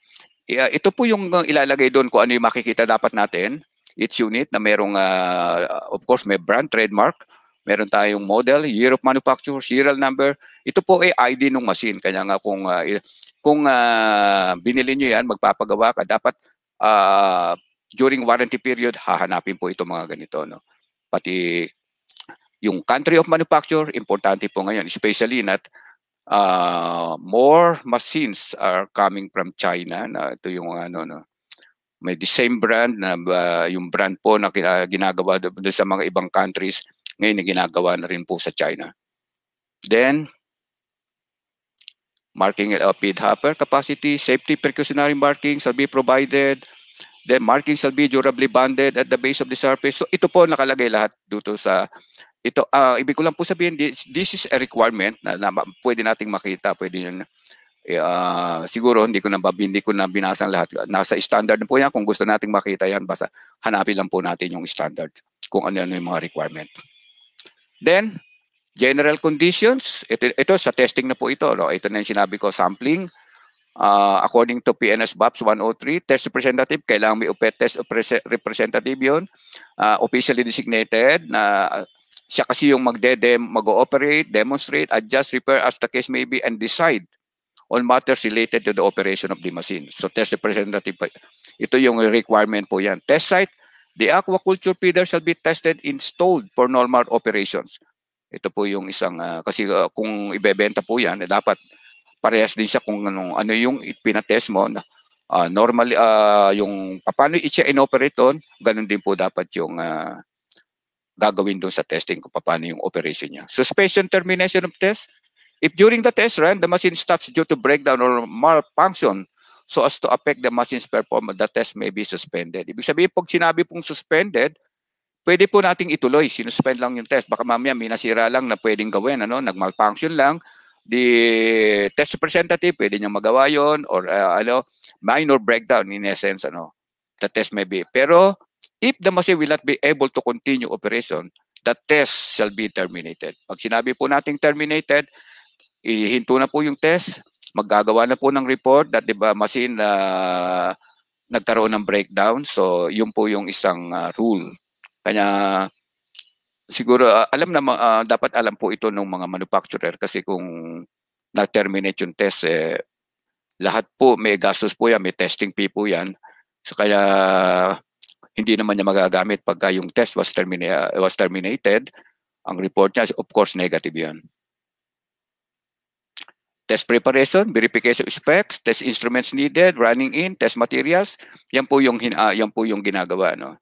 Yeah, ito po yung uh, ilalagay doon kung ano yung makikita dapat natin. Each unit na merong, uh, of course, may brand, trademark. Meron tayong model, year of manufacture, serial number. Ito po ay ID ng machine. Kaya nga kung, uh, kung uh, binili nyo yan, magpapagawa ka, dapat uh, during warranty period, hahanapin po ito mga ganito. No? Pati yung country of manufacture, importante po ngayon, especially not uh, more machines are coming from China na ito yung ano no may the same brand na uh, yung brand po na ginagawa doon sa mga ibang countries ngayon na ginagawa na rin po sa China. Then, marking of uh, hopper capacity, safety precautionary markings shall be provided, then markings shall be durably bonded at the base of the surface. So ito po nakalagay lahat dito sa ito uh, ibig ko lang po sabihin this, this is a requirement na, na pwede nating makita pwede yun uh, siguro hindi ko na hindi ko na binasa lahat nasa standard na po yan kung gusto nating makita yan basta hanapin lang po natin yung standard kung ano-ano yung mga requirement then general conditions ito, ito sa testing na po ito no? ito na yung sinabi ko sampling uh, according to PNS BAPS 103, test representative, kailangan may test representative yun, uh, officially designated na uh, siya kasi yung magde-dem, mag-ooperate, demonstrate, adjust, repair as the case may be, and decide on matters related to the operation of the machine. So test representative, ito yung requirement po yan. Test site, the aquaculture feeder shall be tested, installed for normal operations. Ito po yung isang, uh, kasi uh, kung ibebenta po yan, eh, dapat parehas din siya kung anong, ano yung pinatest mo. Na, uh, normally, uh, yung paano i-operate on, ganun din po dapat yung uh, gagawin doon sa testing kung paano yung operation niya. Suspension termination of test. If during the test run, the machine stops due to breakdown or malfunction so as to affect the machine's performance, the test may be suspended. Ibig sabihin, pag sinabi pong suspended, pwede po nating ituloy. Sinuspend lang yung test. Baka mamaya may nasira lang na pwedeng gawin. Ano? Nag-malfunction lang. The test representative, pwede niyang magawa yon or uh, ano, minor breakdown in essence. Ano? The test may be. Pero If the machine will not be able to continue operation, the test shall be terminated. Pag sinabi po nating terminated, ihinto na po yung test, maggagawa na po ng report that the machine uh, nagkaroon ng breakdown. So, yun po yung isang uh, rule. Kanya, siguro, uh, alam na, uh, dapat alam po ito ng mga manufacturer kasi kung na-terminate yung test, eh, lahat po, may gastos po yan, may testing fee po yan. So, kaya, hindi naman niya magagamit pagka yung test was, termina- was terminated, ang report niya of course negative yun. Test preparation, verification specs, test instruments needed, running in, test materials, yan po yung, uh, yan po yung ginagawa. No?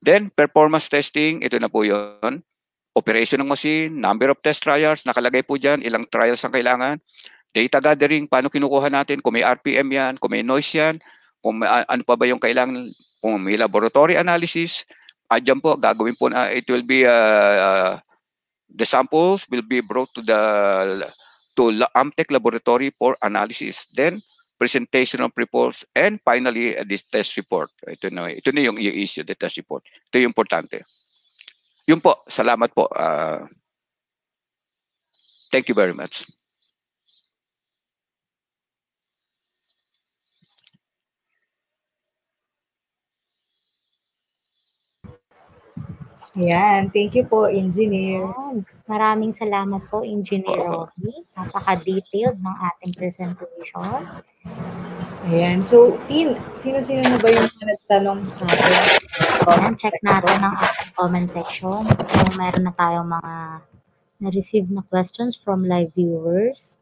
Then, performance testing, ito na po yun. Operation ng machine, number of test trials, nakalagay po dyan, ilang trials ang kailangan. Data gathering, paano kinukuha natin, kung may RPM yan, kung may noise yan, kung ano pa ba yung kailangan kung may laboratory analysis, uh, dyan po, gagawin po na it will be, uh, uh, the samples will be brought to the to Amtech laboratory for analysis. Then, presentation of reports, and finally, uh, this test report. Ito na, ito na yung, yung issue, the test report. Ito yung importante. Yun po, salamat po. Uh, thank you very much. Ayan. Thank you po, Engineer. Ayan. Maraming salamat po, Engineer Rocky. Napaka-detailed ng ating presentation. Ayan. So, Tin, sino-sino na ba yung nagtanong sa atin? Ayan, check natin ang ating comment section kung meron na tayong mga na-receive na questions from live viewers.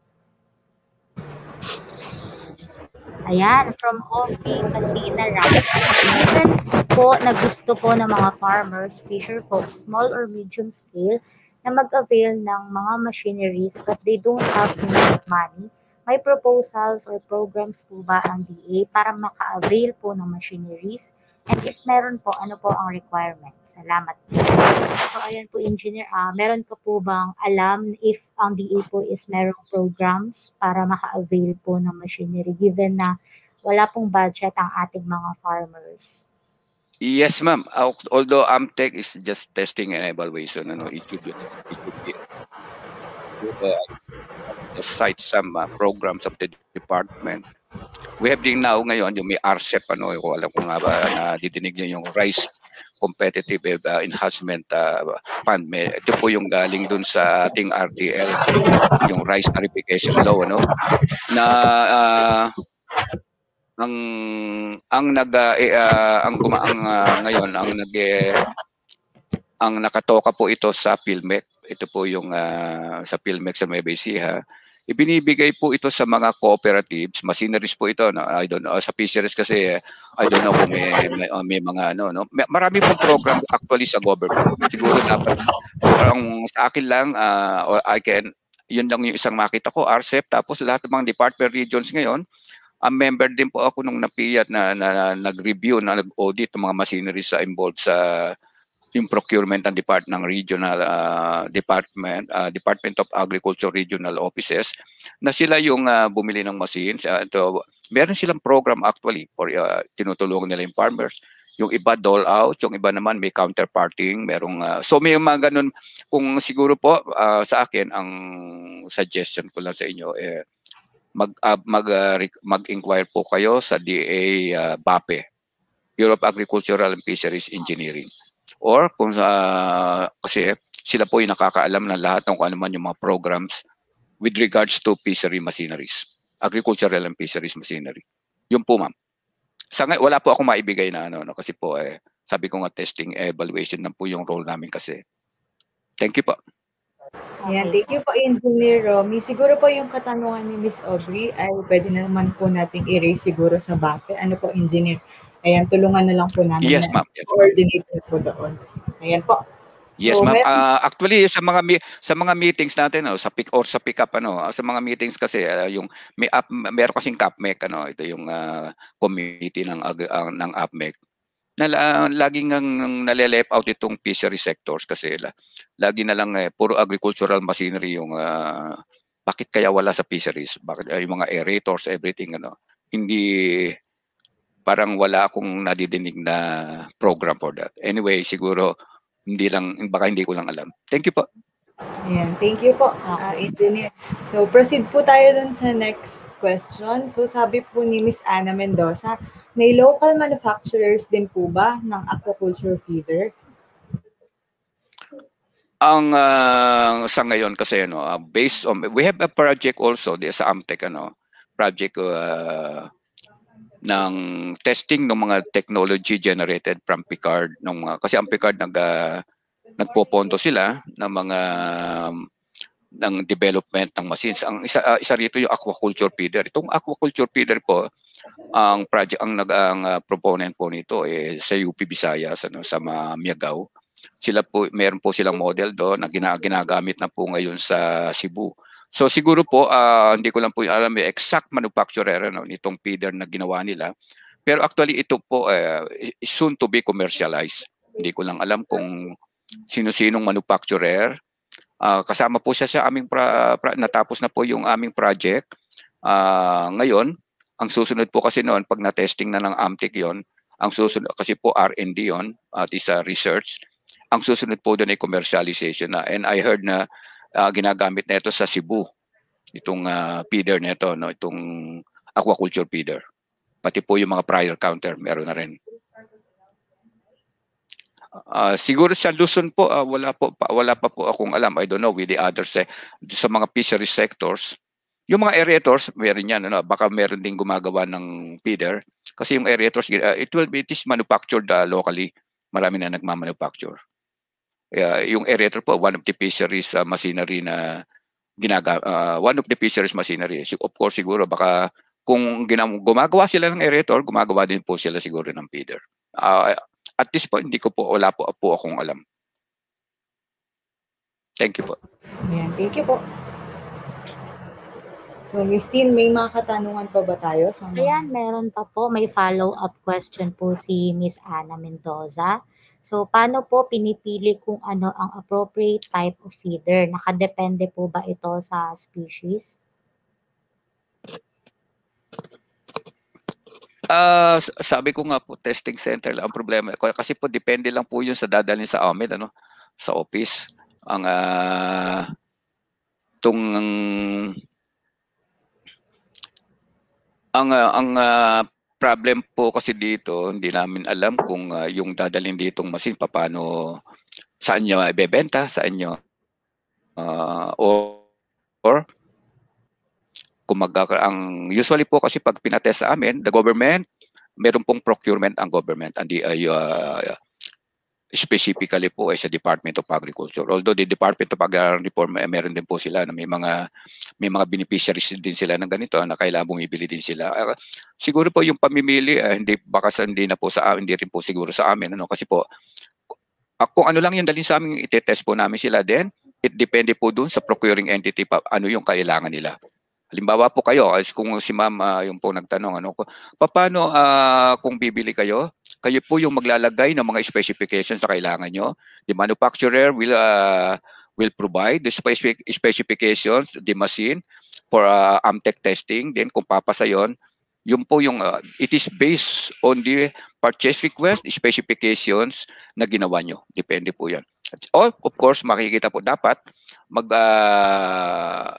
Ayan, from OP Katrina Ramos. Meron po na gusto po ng mga farmers, fisher folk, small or medium scale, na mag-avail ng mga machineries but they don't have enough money. May proposals or programs po ba ang DA para maka-avail po ng machineries? And if meron po, ano po ang requirements? Salamat po. So, ayan po, engineer. Uh, meron ka po bang alam if ang DA e po is merong programs para maka-avail po ng machinery given na wala pong budget ang ating mga farmers? Yes, ma'am. Although Amtech is just testing and evaluation, ano, it should be, it should be uh, cite some uh, programs of the department We have din now ngayon yung may RCEP, ano, ko alam ko nga ba na didinig niyo yung Rice Competitive eh, Enhancement ah, Fund. May, ito po yung galing dun sa ating RTL, yung Rice Tarification Law, ano, na uh, ang ang nag uh, ang gumaang uh, ngayon ang nag eh, ang nakatoka po ito sa PhilMec ito po yung uh, sa PhilMec sa Mebesiha Ibinibigay po ito sa mga cooperatives, masineries po ito. No? I don't know, sa fisheries kasi, eh, I don't know kung may, may, uh, may mga ano. No? May, marami pong program actually sa government. Siguro dapat, parang sa akin lang, uh, I can, yun lang yung isang makita ko, RCEP, tapos lahat ng mga department regions ngayon, ang ah, member din po ako nung napiyat na, na, na nag-review, na nag-audit ng mga machineries sa involved sa yung procurement and depart ng regional uh, department uh, Department of Agriculture regional offices na sila yung uh, bumili ng machines uh, ito meron silang program actually for uh, tinutulungan nila yung farmers yung iba doll out yung iba naman may counterparting merong uh, so may mga ganun kung siguro po uh, sa akin ang suggestion ko lang sa inyo eh mag uh, mag uh, mag-inquire po kayo sa DA uh, BAPE Europe Agricultural and Fisheries Engineering or kung sa uh, kasi sila po yung nakakaalam ng lahat ng kung ano man yung mga programs with regards to fishery machineries, agricultural and fisheries machinery. Yun po, ma'am. Sa ngayon, wala po ako maibigay na ano, no, kasi po, eh, sabi ko nga testing evaluation na po yung role namin kasi. Thank you po. Ayan, thank you po, Engineer Romy. Siguro po yung katanungan ni Miss Aubrey ay pwede na naman po nating i erase siguro sa BAPE. Ano po, Engineer? Ayan, tulungan na lang po namin. Yes, ma'am. Yes, coordinate na po doon. Ayan po. Yes, so, ma'am. Uh, actually sa mga sa mga meetings natin no, oh, sa pick or sa pick up ano, ah, sa mga meetings kasi uh, yung may up meron kasing CAPMEC ano, ito yung uh, committee ng uh, ng APMEC na uh, laging ang nale-left out itong fishery sectors kasi la, lagi na lang eh, puro agricultural machinery yung uh, bakit kaya wala sa fisheries? Bakit uh, yung mga aerators, everything ano? Hindi parang wala akong nadidinig na program for that. Anyway, siguro hindi lang baka hindi ko lang alam. Thank you po. Ayan, thank you po, uh, engineer. So, proceed po tayo dun sa next question. So, sabi po ni Miss Ana Mendoza, may local manufacturers din po ba ng aquaculture feeder? Ang uh, sa ngayon kasi no, uh, ah, based on we have a project also di sa Amtec ano, project uh, ng testing ng mga technology generated from Picard nung uh, kasi ang Picard nag uh, nagpopondo sila ng mga um, ng development ng machines. Ang isa uh, isa rito yung aquaculture feeder. Itong aquaculture feeder po ang project ang nag ang uh, proponent po nito eh, sa UP Visayas ano sa Miagao. Sila po meron po silang model do na gina, ginagamit na po ngayon sa Cebu So siguro po, uh, hindi ko lang po alam yung exact manufacturer ano, nitong feeder na ginawa nila. Pero actually ito po uh, soon to be commercialized. Hindi ko lang alam kung sino-sinong manufacturer. Uh, kasama po siya sa aming pra, pra, natapos na po yung aming project. Uh, ngayon, ang susunod po kasi noon pag na-testing na ng Amtec 'yon, ang susunod kasi po R&D 'yon, at uh, is uh, research. Ang susunod po doon ay commercialization na. And I heard na uh, ginagamit nito sa Cebu itong uh, feeder nito no itong aquaculture feeder pati po yung mga prior counter meron na rin uh, siguro sa Luzon po uh, wala po pa, wala pa po akong alam I don't know with the others eh, sa mga fishery sectors yung mga aerators meron yan ano baka meron ding gumagawa ng feeder kasi yung aerators uh, it will be it is manufactured uh, locally marami na nagmamanufacture uh, yung Eretro po, one of the fisheries uh, machinery na ginaga uh, one of the fisheries machinery. Of course, siguro baka kung gumagawa sila ng Eretro, gumagawa din po sila siguro ng feeder. Uh, at this point, hindi ko po, wala po, po akong alam. Thank you po. Ayan, thank you po. So, Christine, may mga katanungan pa ba tayo? Sa mga... Ayan, meron pa po. May follow-up question po si Miss Ana Mendoza. So, paano po pinipili kung ano ang appropriate type of feeder? Nakadepende po ba ito sa species? Uh, sabi ko nga po, testing center lang ang problema. Kasi po, depende lang po yun sa dadalhin sa amin, ano, sa office. Ang, uh, ah, tong, ang, ang uh, problem po kasi dito, hindi namin alam kung uh, yung dadalhin ditong machine, paano, saan niya ibebenta, saan niya uh, ah, or, or kung mag, ang usually po kasi pag pinatest sa amin, the government, meron pong procurement ang government and the uh, ah, uh, specifically po ay sa Department of Agriculture. Although the Department of Agrarian Reform ay eh, meron din po sila na may mga may mga beneficiaries din sila ng ganito na kailangan mong ibili din sila. Uh, siguro po yung pamimili uh, hindi baka sa, hindi na po sa amin, hindi rin po siguro sa amin ano kasi po ako ah, ano lang yung dalhin sa amin i-test po namin sila then it depende po doon sa procuring entity pa ano yung kailangan nila. Halimbawa po kayo, kung si ma'am uh, yung po nagtanong, ano, paano uh, kung bibili kayo kayo po yung maglalagay ng mga specifications na kailangan nyo. The manufacturer will uh, will provide the specific specifications, the machine for uh, Amtech testing. Then kung papasa yon, yun po yung uh, it is based on the purchase request specifications na ginawa nyo. Depende po yan. Or oh, of course, makikita po dapat mag uh,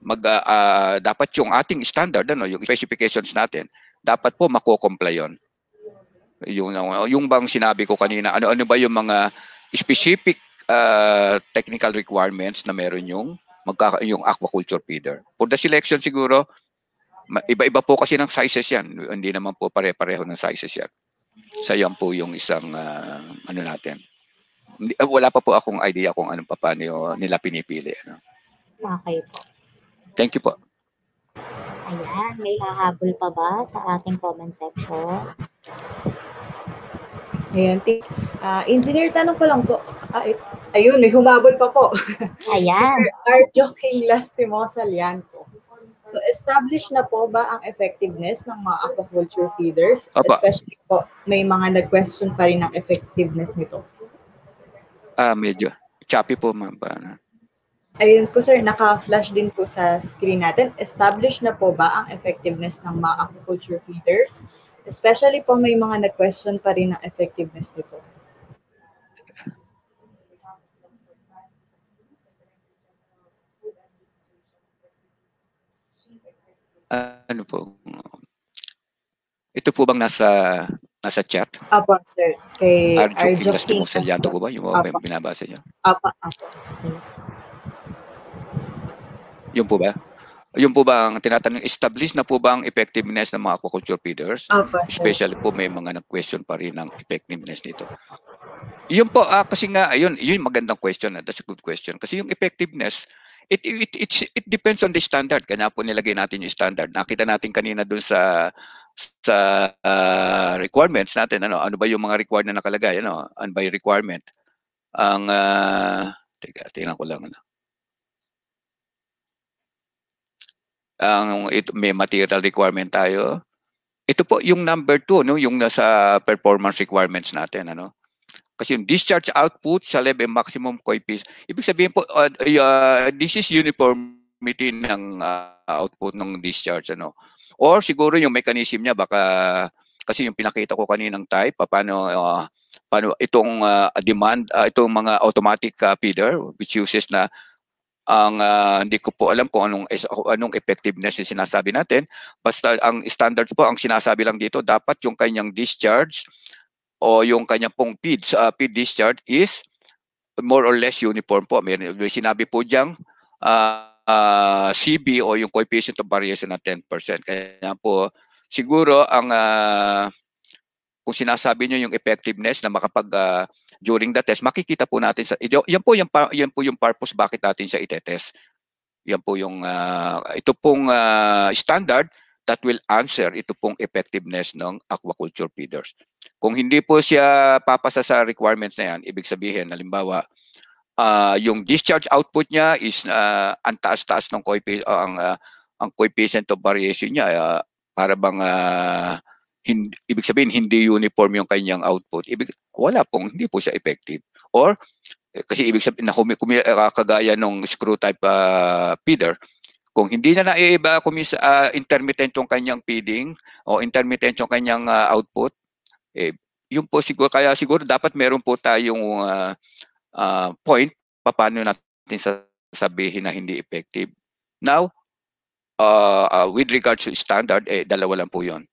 mag uh, uh, dapat yung ating standard ano, yung specifications natin, dapat po mako-comply yon. Yung, uh, yung bang sinabi ko kanina, ano-ano ba yung mga specific uh, technical requirements na meron yung magka yung aquaculture feeder. For the selection siguro, iba-iba po kasi ng sizes yan. Hindi naman po pare-pareho ng sizes yan. So yan po yung isang uh, ano natin. Hindi, ah, wala pa po akong idea kung anong paano nila pinipili. Ano. Okay po. Thank you po. Ayan, may hahabol pa ba sa ating comment section? Ayan. Uh, engineer, tanong ko lang po. Uh, ayun, may humabol pa po. Ayan. Sir Arjo King Lastimosa Lianco. So, established na po ba ang effectiveness ng mga aquaculture feeders? Opa. Especially po, may mga nag-question pa rin ng effectiveness nito. Ah, uh, medyo. Choppy po, ma'am. Ano? Ayun po sir, naka-flash din po sa screen natin. Established na po ba ang effectiveness ng mga aquaculture feeders? Especially po may mga nag-question pa rin ng effectiveness nito. Uh, ano po? Ito po bang nasa nasa chat? Apo, sir. Kay Arjo Pinas de Monsellanto po ba? Yung mga binabasa niyo? Apo, apo. Yun po ba? Yun po ba ang tinatanong, established na po ba ang effectiveness ng mga aquaculture feeders? Opo, Especially po may mga nag-question pa rin ng effectiveness nito. Yun po, ah, kasi nga, yun, yun magandang question. Ah, that's a good question. Kasi yung effectiveness, it, it, it, it depends on the standard. Kaya po nilagay natin yung standard. Nakita natin kanina dun sa sa uh, requirements natin ano ano ba yung mga required na nakalagay ano ano ba yung requirement ang uh, teka tingnan ko lang ano ang it, may material requirement tayo. Ito po yung number two, no? yung nasa performance requirements natin. Ano? Kasi yung discharge output sa level maximum coefficient. Ibig sabihin po, uh, uh, this is uniformity ng uh, output ng discharge. Ano? Or siguro yung mechanism niya, baka kasi yung pinakita ko kaninang type, paano, uh, paano itong uh, demand, uh, itong mga automatic uh, feeder, which uses na ang uh, hindi ko po alam kung anong anong effectiveness yung sinasabi natin. Basta ang standards po ang sinasabi lang dito dapat yung kanyang discharge o yung kanyang pong feed uh, feed discharge is more or less uniform po. May, may sinabi po diyang uh, ah, uh, CB o yung coefficient of variation na 10%. Kaya po siguro ang uh, kung sinasabi niyo yung effectiveness na makapag uh, during the test, makikita po natin sa yan po yung yan po yung purpose bakit natin siya i-test Yan po yung uh, ito pong uh, standard that will answer ito pong effectiveness ng aquaculture feeders. Kung hindi po siya papasa sa requirements na yan, ibig sabihin, halimbawa, uh, yung discharge output niya is uh, ang taas-taas ng coefficient, uh, ang, uh, ang coefficient of variation niya, uh, para bang uh, hindi, ibig sabihin hindi uniform yung kanyang output, ibig, wala pong, hindi po siya effective. Or, eh, kasi ibig sabihin na humi, kumi, uh, kagaya nung screw type uh, feeder, kung hindi na naiiba kumis uh, intermittent yung kanyang feeding o intermittent yung kanyang uh, output, eh, yun po siguro, kaya siguro dapat meron po tayong uh, uh, point paano natin sasabihin na hindi effective. Now, uh, uh, with regards to standard, eh, dalawa lang po yon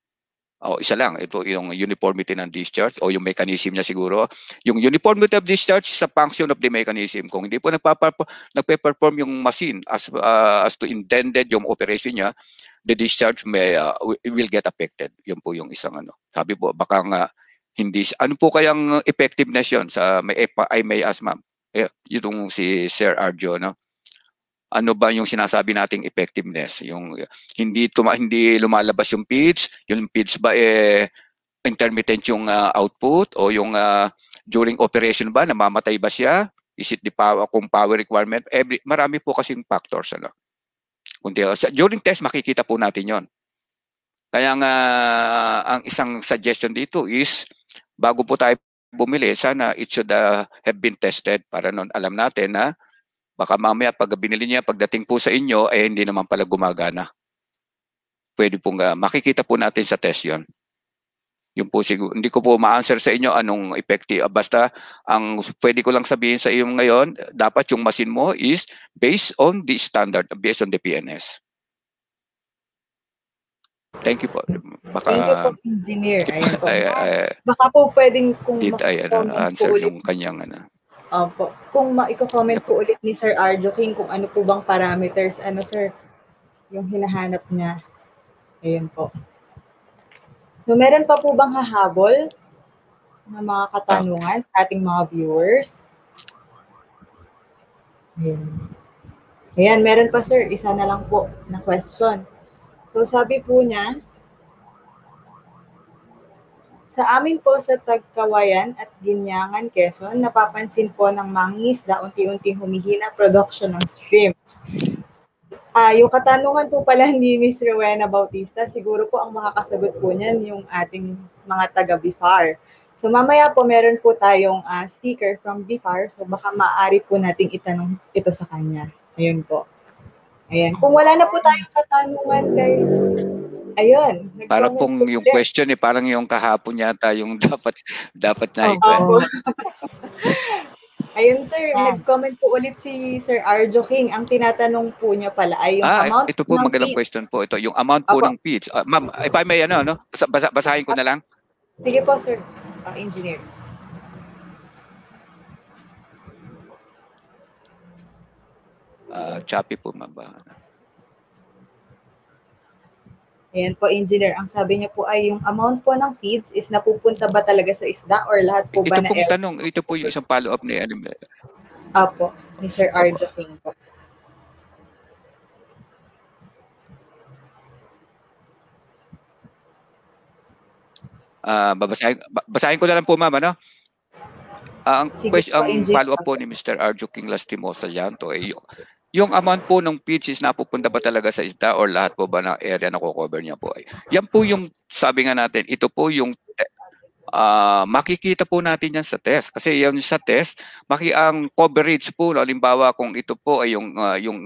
o oh, isa lang, ito yung uniformity ng discharge o yung mechanism niya siguro. Yung uniformity of discharge sa function of the mechanism. Kung hindi po nagpe-perform yung machine as, uh, as to intended yung operation niya, the discharge may, uh, will get affected. Yun po yung isang ano. Sabi po, baka nga hindi. Ano po kayang effectiveness yun sa may, I may ask ma'am? Eh, yung si Sir Arjo, no? ano ba yung sinasabi nating effectiveness. Yung hindi tuma, hindi lumalabas yung PIDS, yung PIDS ba eh intermittent yung uh, output o yung uh, during operation ba namamatay ba siya? Is it the power kung power requirement? Every marami po kasing factors ano. Kundi ah, during test makikita po natin 'yon. Kaya nga ang isang suggestion dito is bago po tayo bumili, sana it should uh, have been tested para noon alam natin na Baka mamaya pag binili niya, pagdating po sa inyo, eh hindi naman pala gumagana. Pwede pong uh, makikita po natin sa test yon. Yung po siguro, hindi ko po ma-answer sa inyo anong effective. Ah, basta ang pwede ko lang sabihin sa iyo ngayon, dapat yung machine mo is based on the standard, based on the PNS. Thank you po. Baka, Thank you po, engineer. Ayan po. I, I, baka po pwedeng kung did I, uh, answer yung kanyang ano. Opo. Uh, kung maiko-comment po ulit ni Sir Arjo King kung ano po bang parameters, ano sir, yung hinahanap niya. Ayun po. So, meron pa po bang hahabol na mga katanungan sa ating mga viewers? Ayan. Ayan, meron pa sir, isa na lang po na question. So, sabi po niya, sa amin po sa Tagkawayan at Ginyangan, Quezon, napapansin po ng mangingisda unti unti humihina production ng shrimps. Uh, yung katanungan po pala ni Ms. Rowena Bautista, siguro po ang makakasagot po niyan yung ating mga taga-BIFAR. So mamaya po meron po tayong uh, speaker from BIFAR, so baka maaari po nating itanong ito sa kanya. Ayun po. Ayan. Kung wala na po tayong katanungan kay Ayun. Para pong yung ulit. question eh, parang yung kahapon yata yung dapat dapat na oh, ikwento. Oh. Ayun sir, ah. nag-comment po ulit si Sir Arjo King. Ang tinatanong po niya pala ay yung ah, amount ito po ng magandang feeds. question po ito, yung amount po Opo. ng feeds. Uh, ah, Ma'am, if I may ano, no? Basa, basahin ko na lang. Sige po sir, uh, engineer. Uh, ah, choppy po mababa. Ayan po, engineer. Ang sabi niya po ay yung amount po ng feeds is napupunta ba talaga sa isda or lahat po ba ito na... Ito po tanong. Ito po yung isang follow-up ni Alim. Apo, ni Sir Arjo King po. Uh, babasahin, basahin ko na lang po ma'am ano? Uh, ang Sige question, po, ang follow-up po ni Mr. Arjo King Lastimosa Llanto ay yung amount po ng pitches na pupunta ba talaga sa isda or lahat po ba ng area na cover niya po ay. Yan po yung sabi nga natin, ito po yung uh, makikita po natin yan sa test kasi yan sa test maki ang coverage po halimbawa kung ito po ay yung uh, yung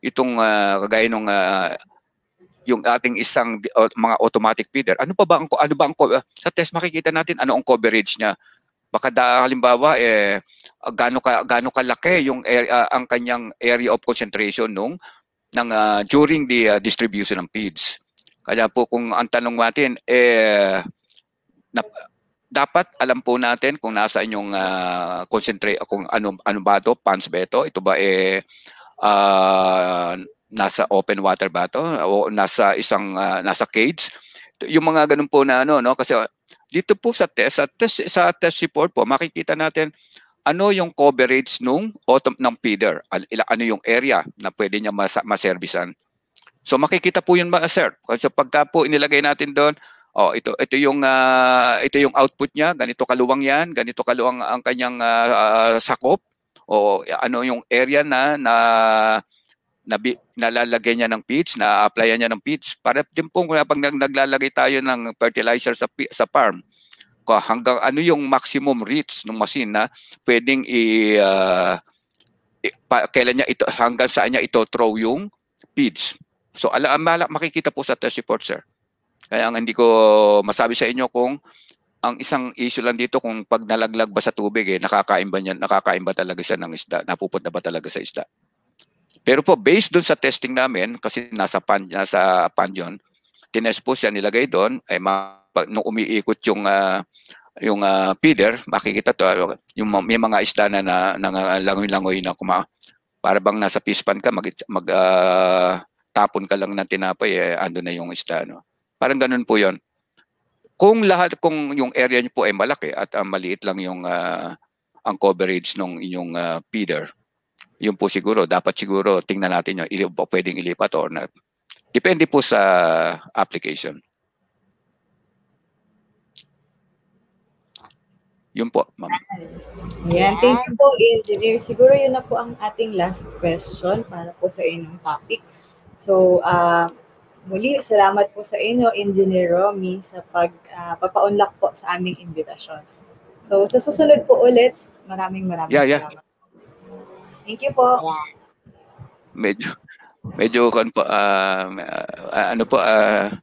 itong uh, kagaya nung uh, yung ating isang uh, mga automatic feeder ano pa ba ang ano ba ang uh, sa test makikita natin ano ang coverage niya baka da, halimbawa eh Ah, gaano ka gaano kalaki yung area, uh, ang kanyang area of concentration nung ng uh, during the uh, distribution ng feeds. Kaya po kung ang tanong natin eh na, dapat alam po natin kung nasa inyong uh, concentrate kung ano ano ba to pans ba ito ito ba eh uh, nasa open water ba to o nasa isang uh, nasa cages yung mga ganun po na ano no kasi dito po sa test sa test sa test report po makikita natin ano yung coverage nung autumn ng feeder? Ano yung area na pwede niya mas maservisan? So makikita po yun ba, sir? Kasi pagka po inilagay natin doon, oh, ito ito yung uh, ito yung output niya, ganito kaluwang 'yan, ganito kaluwang ang kanyang uh, sakop o ano yung area na na na nalalagay niya ng pitch, na-applyan niya ng pitch. Para din po pag naglalagay tayo ng fertilizer sa, sa farm, ka hanggang ano yung maximum reach ng machine na pwedeng i, uh, i pa, kailan niya ito hanggang saan niya ito throw yung feeds. So ala mala makikita po sa test report sir. Kaya ang hindi ko masabi sa inyo kung ang isang issue lang dito kung pag nalaglag ba sa tubig eh nakakain ba niya nakakain ba talaga siya ng isda napupunta ba talaga sa isda pero po based doon sa testing namin kasi nasa pan nasa pan yon tinest po siya nilagay doon ay ma pag nung umiikot yung uh, yung uh, feeder, makikita to ah, yung may mga isda na nangalangoy-langoy na, na kuma para bang nasa fishpan ka mag, mag uh, tapon ka lang ng tinapay eh ando na yung isda no. Parang ganun po 'yon. Kung lahat kung yung area niyo po ay malaki at uh, maliit lang yung uh, ang coverage ng inyong uh, feeder, yun po siguro dapat siguro tingnan natin yung pwedeng ilipat or not. Depende po sa application. Yun po, ma'am. Ayan, thank you po, engineer. Siguro yun na po ang ating last question para po sa inyong topic. So, uh, muli, salamat po sa inyo, Engineer Romy, sa pag, uh, ah, papaunlak po sa aming invitasyon. So, sa susunod po ulit, maraming maraming yeah, yeah. salamat. Thank you po. Medyo, medyo, uh, ano po, uh,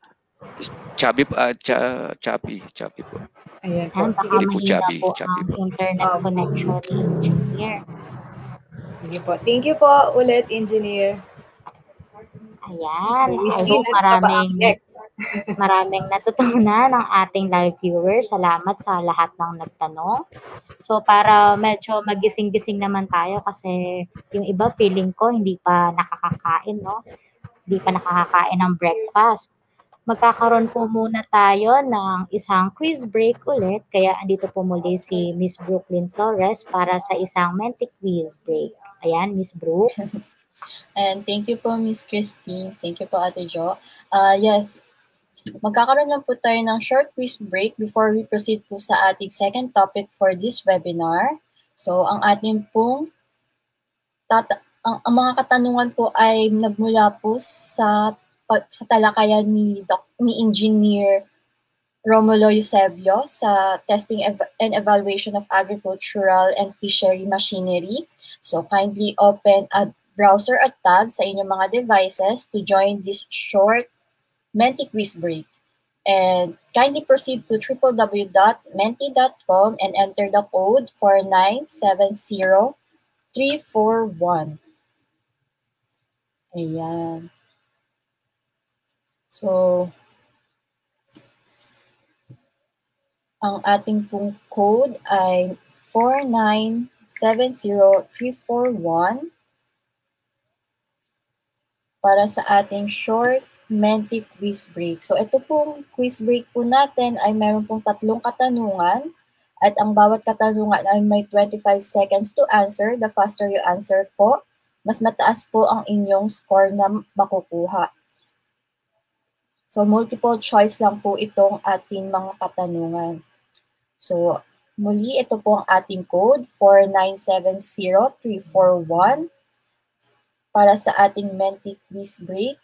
Chubby, uh, cha, chubby, chubby po. Ayan po. Hindi po chubby, po chubby po. internet connection engineer. Sige po. Thank you po ulit, engineer. Ayan. So, I hope maraming, maraming natutunan ng ating live viewers. Salamat sa lahat ng nagtanong. So, para medyo magising-gising naman tayo kasi yung iba feeling ko hindi pa nakakakain, no? Hindi pa nakakakain ng breakfast magkakaroon po muna tayo ng isang quiz break ulit. Kaya andito po muli si Miss Brooklyn Torres para sa isang Mentic quiz break. Ayan, Miss Brooke. And thank you po, Miss Christine. Thank you po, Ate Jo. Uh, yes, magkakaroon lang po tayo ng short quiz break before we proceed po sa ating second topic for this webinar. So, ang ating pong tata- ang, ang mga katanungan po ay nagmula po sa sa talakayan ni, doc, ni Engineer Romulo Eusebio sa Testing ev and Evaluation of Agricultural and Fishery Machinery. So kindly open a browser or tab sa inyong mga devices to join this short Menti quiz break. And kindly proceed to www.menti.com and enter the code 4970341. 970341. Ayan. So, ang ating pong code ay 4970341 para sa ating short Menti quiz break. So ito pong quiz break po natin ay meron pong tatlong katanungan at ang bawat katanungan ay may 25 seconds to answer. The faster you answer po, mas mataas po ang inyong score na makukuha. So multiple choice lang po itong ating mga katanungan. So muli ito po ang ating code 4970341 para sa ating Mentic Quiz Break.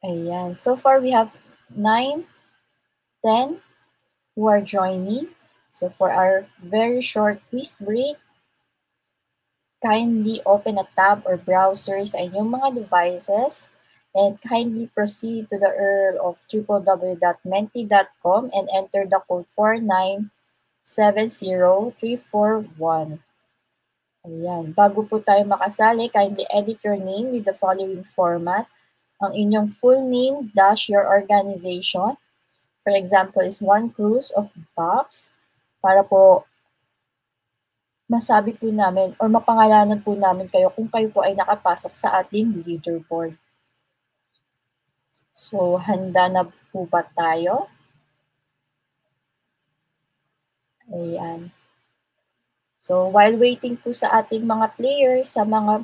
Ayan. So far, we have 9, 10 who are joining. So for our very short quiz break, kindly open a tab or browser sa inyong mga devices and kindly proceed to the URL of www.menti.com and enter the code 4970341. Ayan. Bago po tayo makasali, kindly edit your name with the following format. Ang inyong full name dash your organization. For example, is Juan Cruz of Pops para po masabi po namin or mapangalanan po namin kayo kung kayo po ay nakapasok sa ating leaderboard. So, handa na po ba tayo? Ayan. So, while waiting po sa ating mga players, sa mga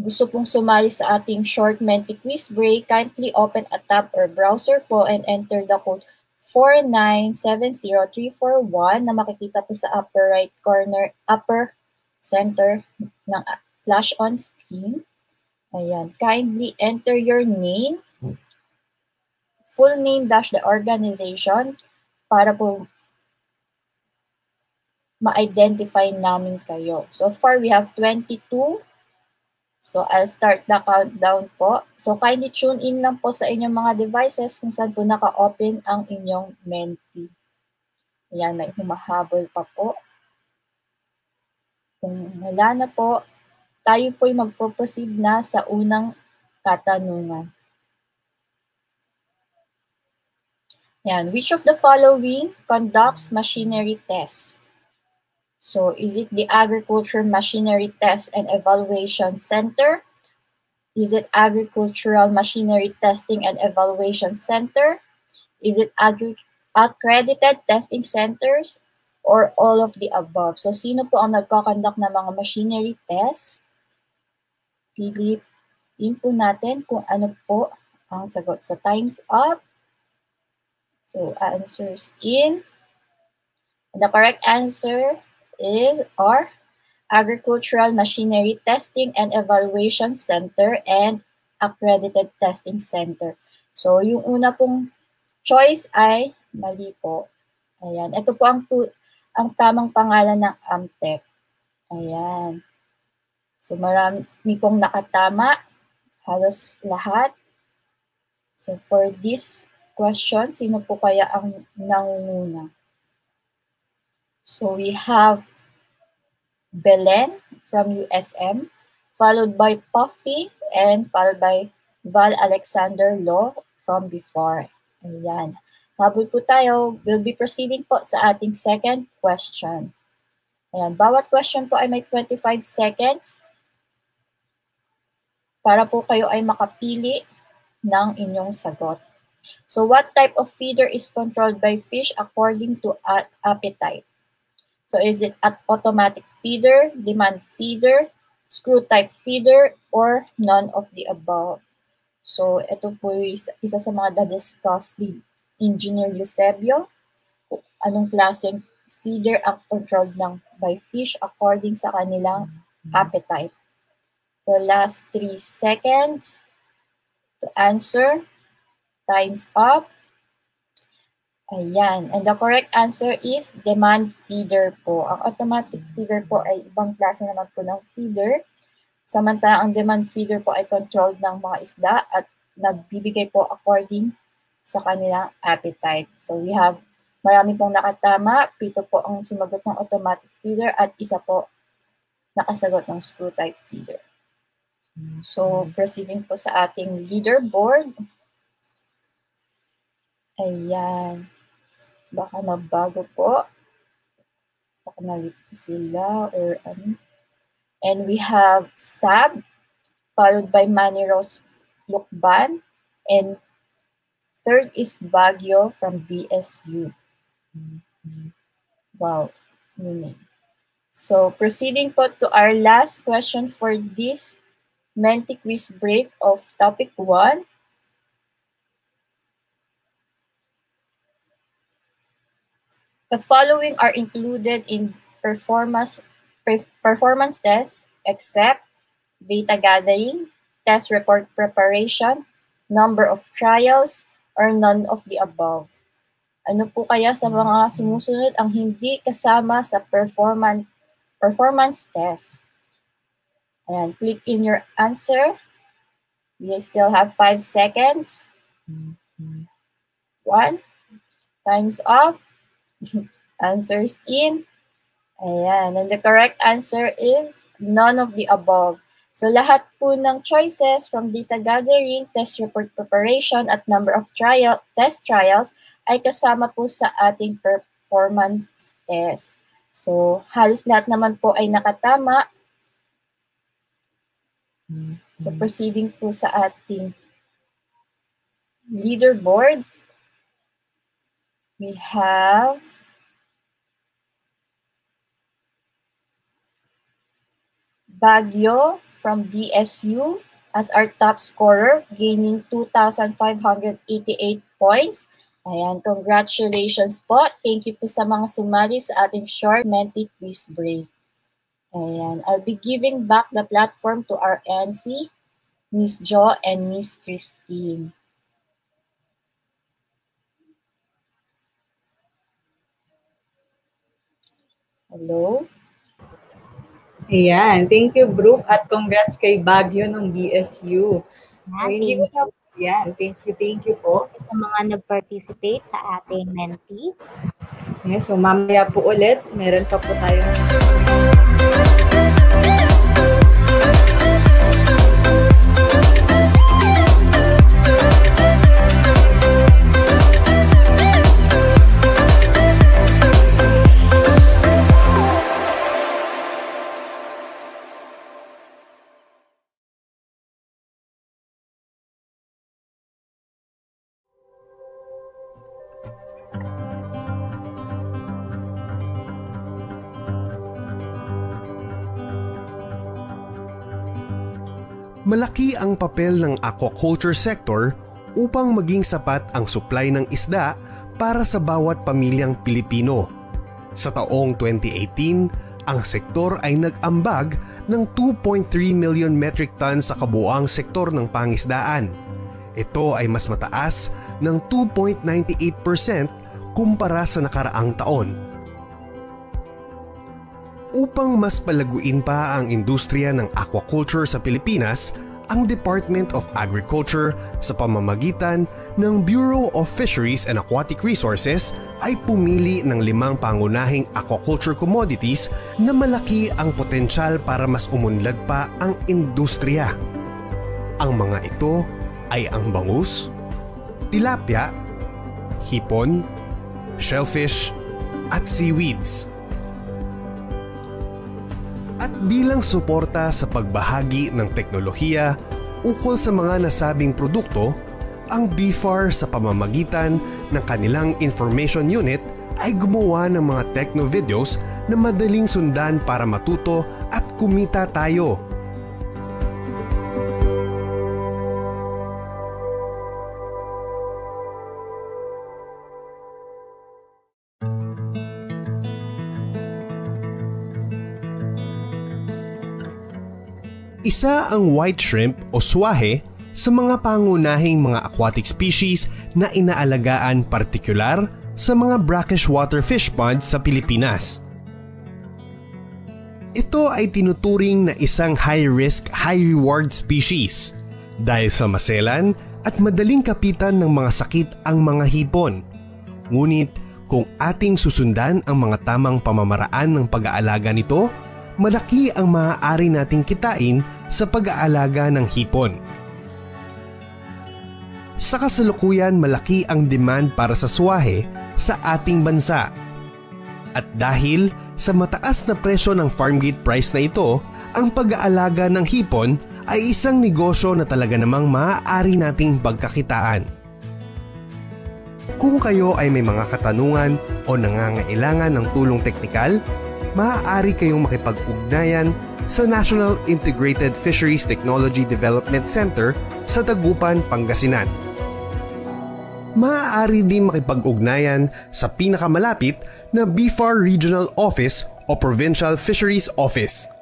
gusto pong sumali sa ating short Menti quiz break, kindly open a tab or browser po and enter the code 4970341 na makikita po sa upper right corner, upper center ng flash on screen. Ayan. Kindly enter your name, full name dash the organization para po ma-identify namin kayo. So far, we have 22 So, I'll start the countdown po. So, kindly tune in lang po sa inyong mga devices kung saan po naka-open ang inyong Menti. Ayan, may humahabol pa po. Kung wala na po, tayo po'y magpo-proceed na sa unang katanungan. Ayan, which of the following conducts machinery tests? So is it the Agriculture Machinery Test and Evaluation Center? Is it Agricultural Machinery Testing and Evaluation Center? Is it agri accredited testing centers? Or all of the above? So sino po ang nagkakandak ng mga machinery tests? Piliin po natin kung ano po ang sagot. So time's up. So answers in. The correct answer is or Agricultural Machinery Testing and Evaluation Center and Accredited Testing Center. So, yung una pong choice ay mali po. Ayan. Ito po ang, ang tamang pangalan ng AMTEC. Ayan. So, marami pong nakatama. Halos lahat. So, for this question, sino po kaya ang nangunguna? So, we have Belen from USM, followed by Puffy, and followed by Val Alexander Law from before. Ayan. Habol po tayo, we'll be proceeding po sa ating second question. Ayan, bawat question po ay may 25 seconds para po kayo ay makapili ng inyong sagot. So what type of feeder is controlled by fish according to appetite? So is it at automatic feeder, demand feeder, screw type feeder, or none of the above? So ito po is isa sa mga da discuss ni Engineer Eusebio. Anong klaseng feeder ang controlled ng by fish according sa kanilang mm-hmm. appetite. So last 3 seconds to answer. Time's up. Ayan. And the correct answer is demand feeder po. Ang automatic feeder po ay ibang klase naman po ng feeder. Samantala, ang demand feeder po ay controlled ng mga isda at nagbibigay po according sa kanilang appetite. So we have marami pong nakatama, pito po ang sumagot ng automatic feeder at isa po nakasagot ng screw type feeder. So mm-hmm. proceeding po sa ating leaderboard. Ayan. Baka magbago po. Baka nalito sila or ano. And we have Sab, followed by Manny Rose Lukban. And third is Baguio from BSU. Wow, eh. So proceeding po to our last question for this Menti quiz break of topic 1. The following are included in performance, per, performance tests except data gathering, test report preparation, number of trials, or none of the above. Ano po kaya sa mga sumusunod ang hindi kasama sa performance, performance test? Ayan, click in your answer. You still have five seconds. Mm-hmm. One. Time's up. Answers in. Ayan. And the correct answer is none of the above. So lahat po ng choices from data gathering, test report preparation, at number of trial test trials ay kasama po sa ating performance test. So halos lahat naman po ay nakatama. So mm-hmm. proceeding po sa ating leaderboard we have Baguio from BSU as our top scorer, gaining 2,588 points. Ayan, congratulations po. Thank you po sa mga sumali sa ating short Menti Quiz Break. Ayan, I'll be giving back the platform to our MC, Miss Jo and Miss Christine. Hello? Ayan. Thank you, Brooke. At congrats kay Baguio ng BSU. So, hindi ko na yan. Thank you, thank you po. Sa mga nag-participate sa ating mentee. Yeah, so mamaya po ulit, meron pa po tayong... malaki ang papel ng aquaculture sector upang maging sapat ang supply ng isda para sa bawat pamilyang Pilipino. Sa taong 2018, ang sektor ay nag-ambag ng 2.3 million metric tons sa kabuang sektor ng pangisdaan. Ito ay mas mataas ng 2.98% kumpara sa nakaraang taon. Upang mas palaguin pa ang industriya ng aquaculture sa Pilipinas, ang Department of Agriculture sa pamamagitan ng Bureau of Fisheries and Aquatic Resources ay pumili ng limang pangunahing aquaculture commodities na malaki ang potensyal para mas umunlad pa ang industriya. Ang mga ito ay ang bangus, tilapia, hipon, shellfish, at seaweeds bilang suporta sa pagbahagi ng teknolohiya ukol sa mga nasabing produkto, ang BFAR sa pamamagitan ng kanilang information unit ay gumawa ng mga techno videos na madaling sundan para matuto at kumita tayo Isa ang white shrimp o swahe sa mga pangunahing mga aquatic species na inaalagaan partikular sa mga brackish water fish ponds sa Pilipinas. Ito ay tinuturing na isang high-risk, high-reward species dahil sa maselan at madaling kapitan ng mga sakit ang mga hipon. Ngunit kung ating susundan ang mga tamang pamamaraan ng pag-aalaga nito, malaki ang maaari nating kitain sa pag-aalaga ng hipon. Sa kasalukuyan malaki ang demand para sa suwahe sa ating bansa. At dahil sa mataas na presyo ng farm gate price na ito, ang pag-aalaga ng hipon ay isang negosyo na talaga namang maaari nating pagkakitaan. Kung kayo ay may mga katanungan o nangangailangan ng tulong teknikal, maaari kayong makipag-ugnayan sa National Integrated Fisheries Technology Development Center sa Tagupan, Pangasinan. Maaari din makipag-ugnayan sa pinakamalapit na BFAR Regional Office o Provincial Fisheries Office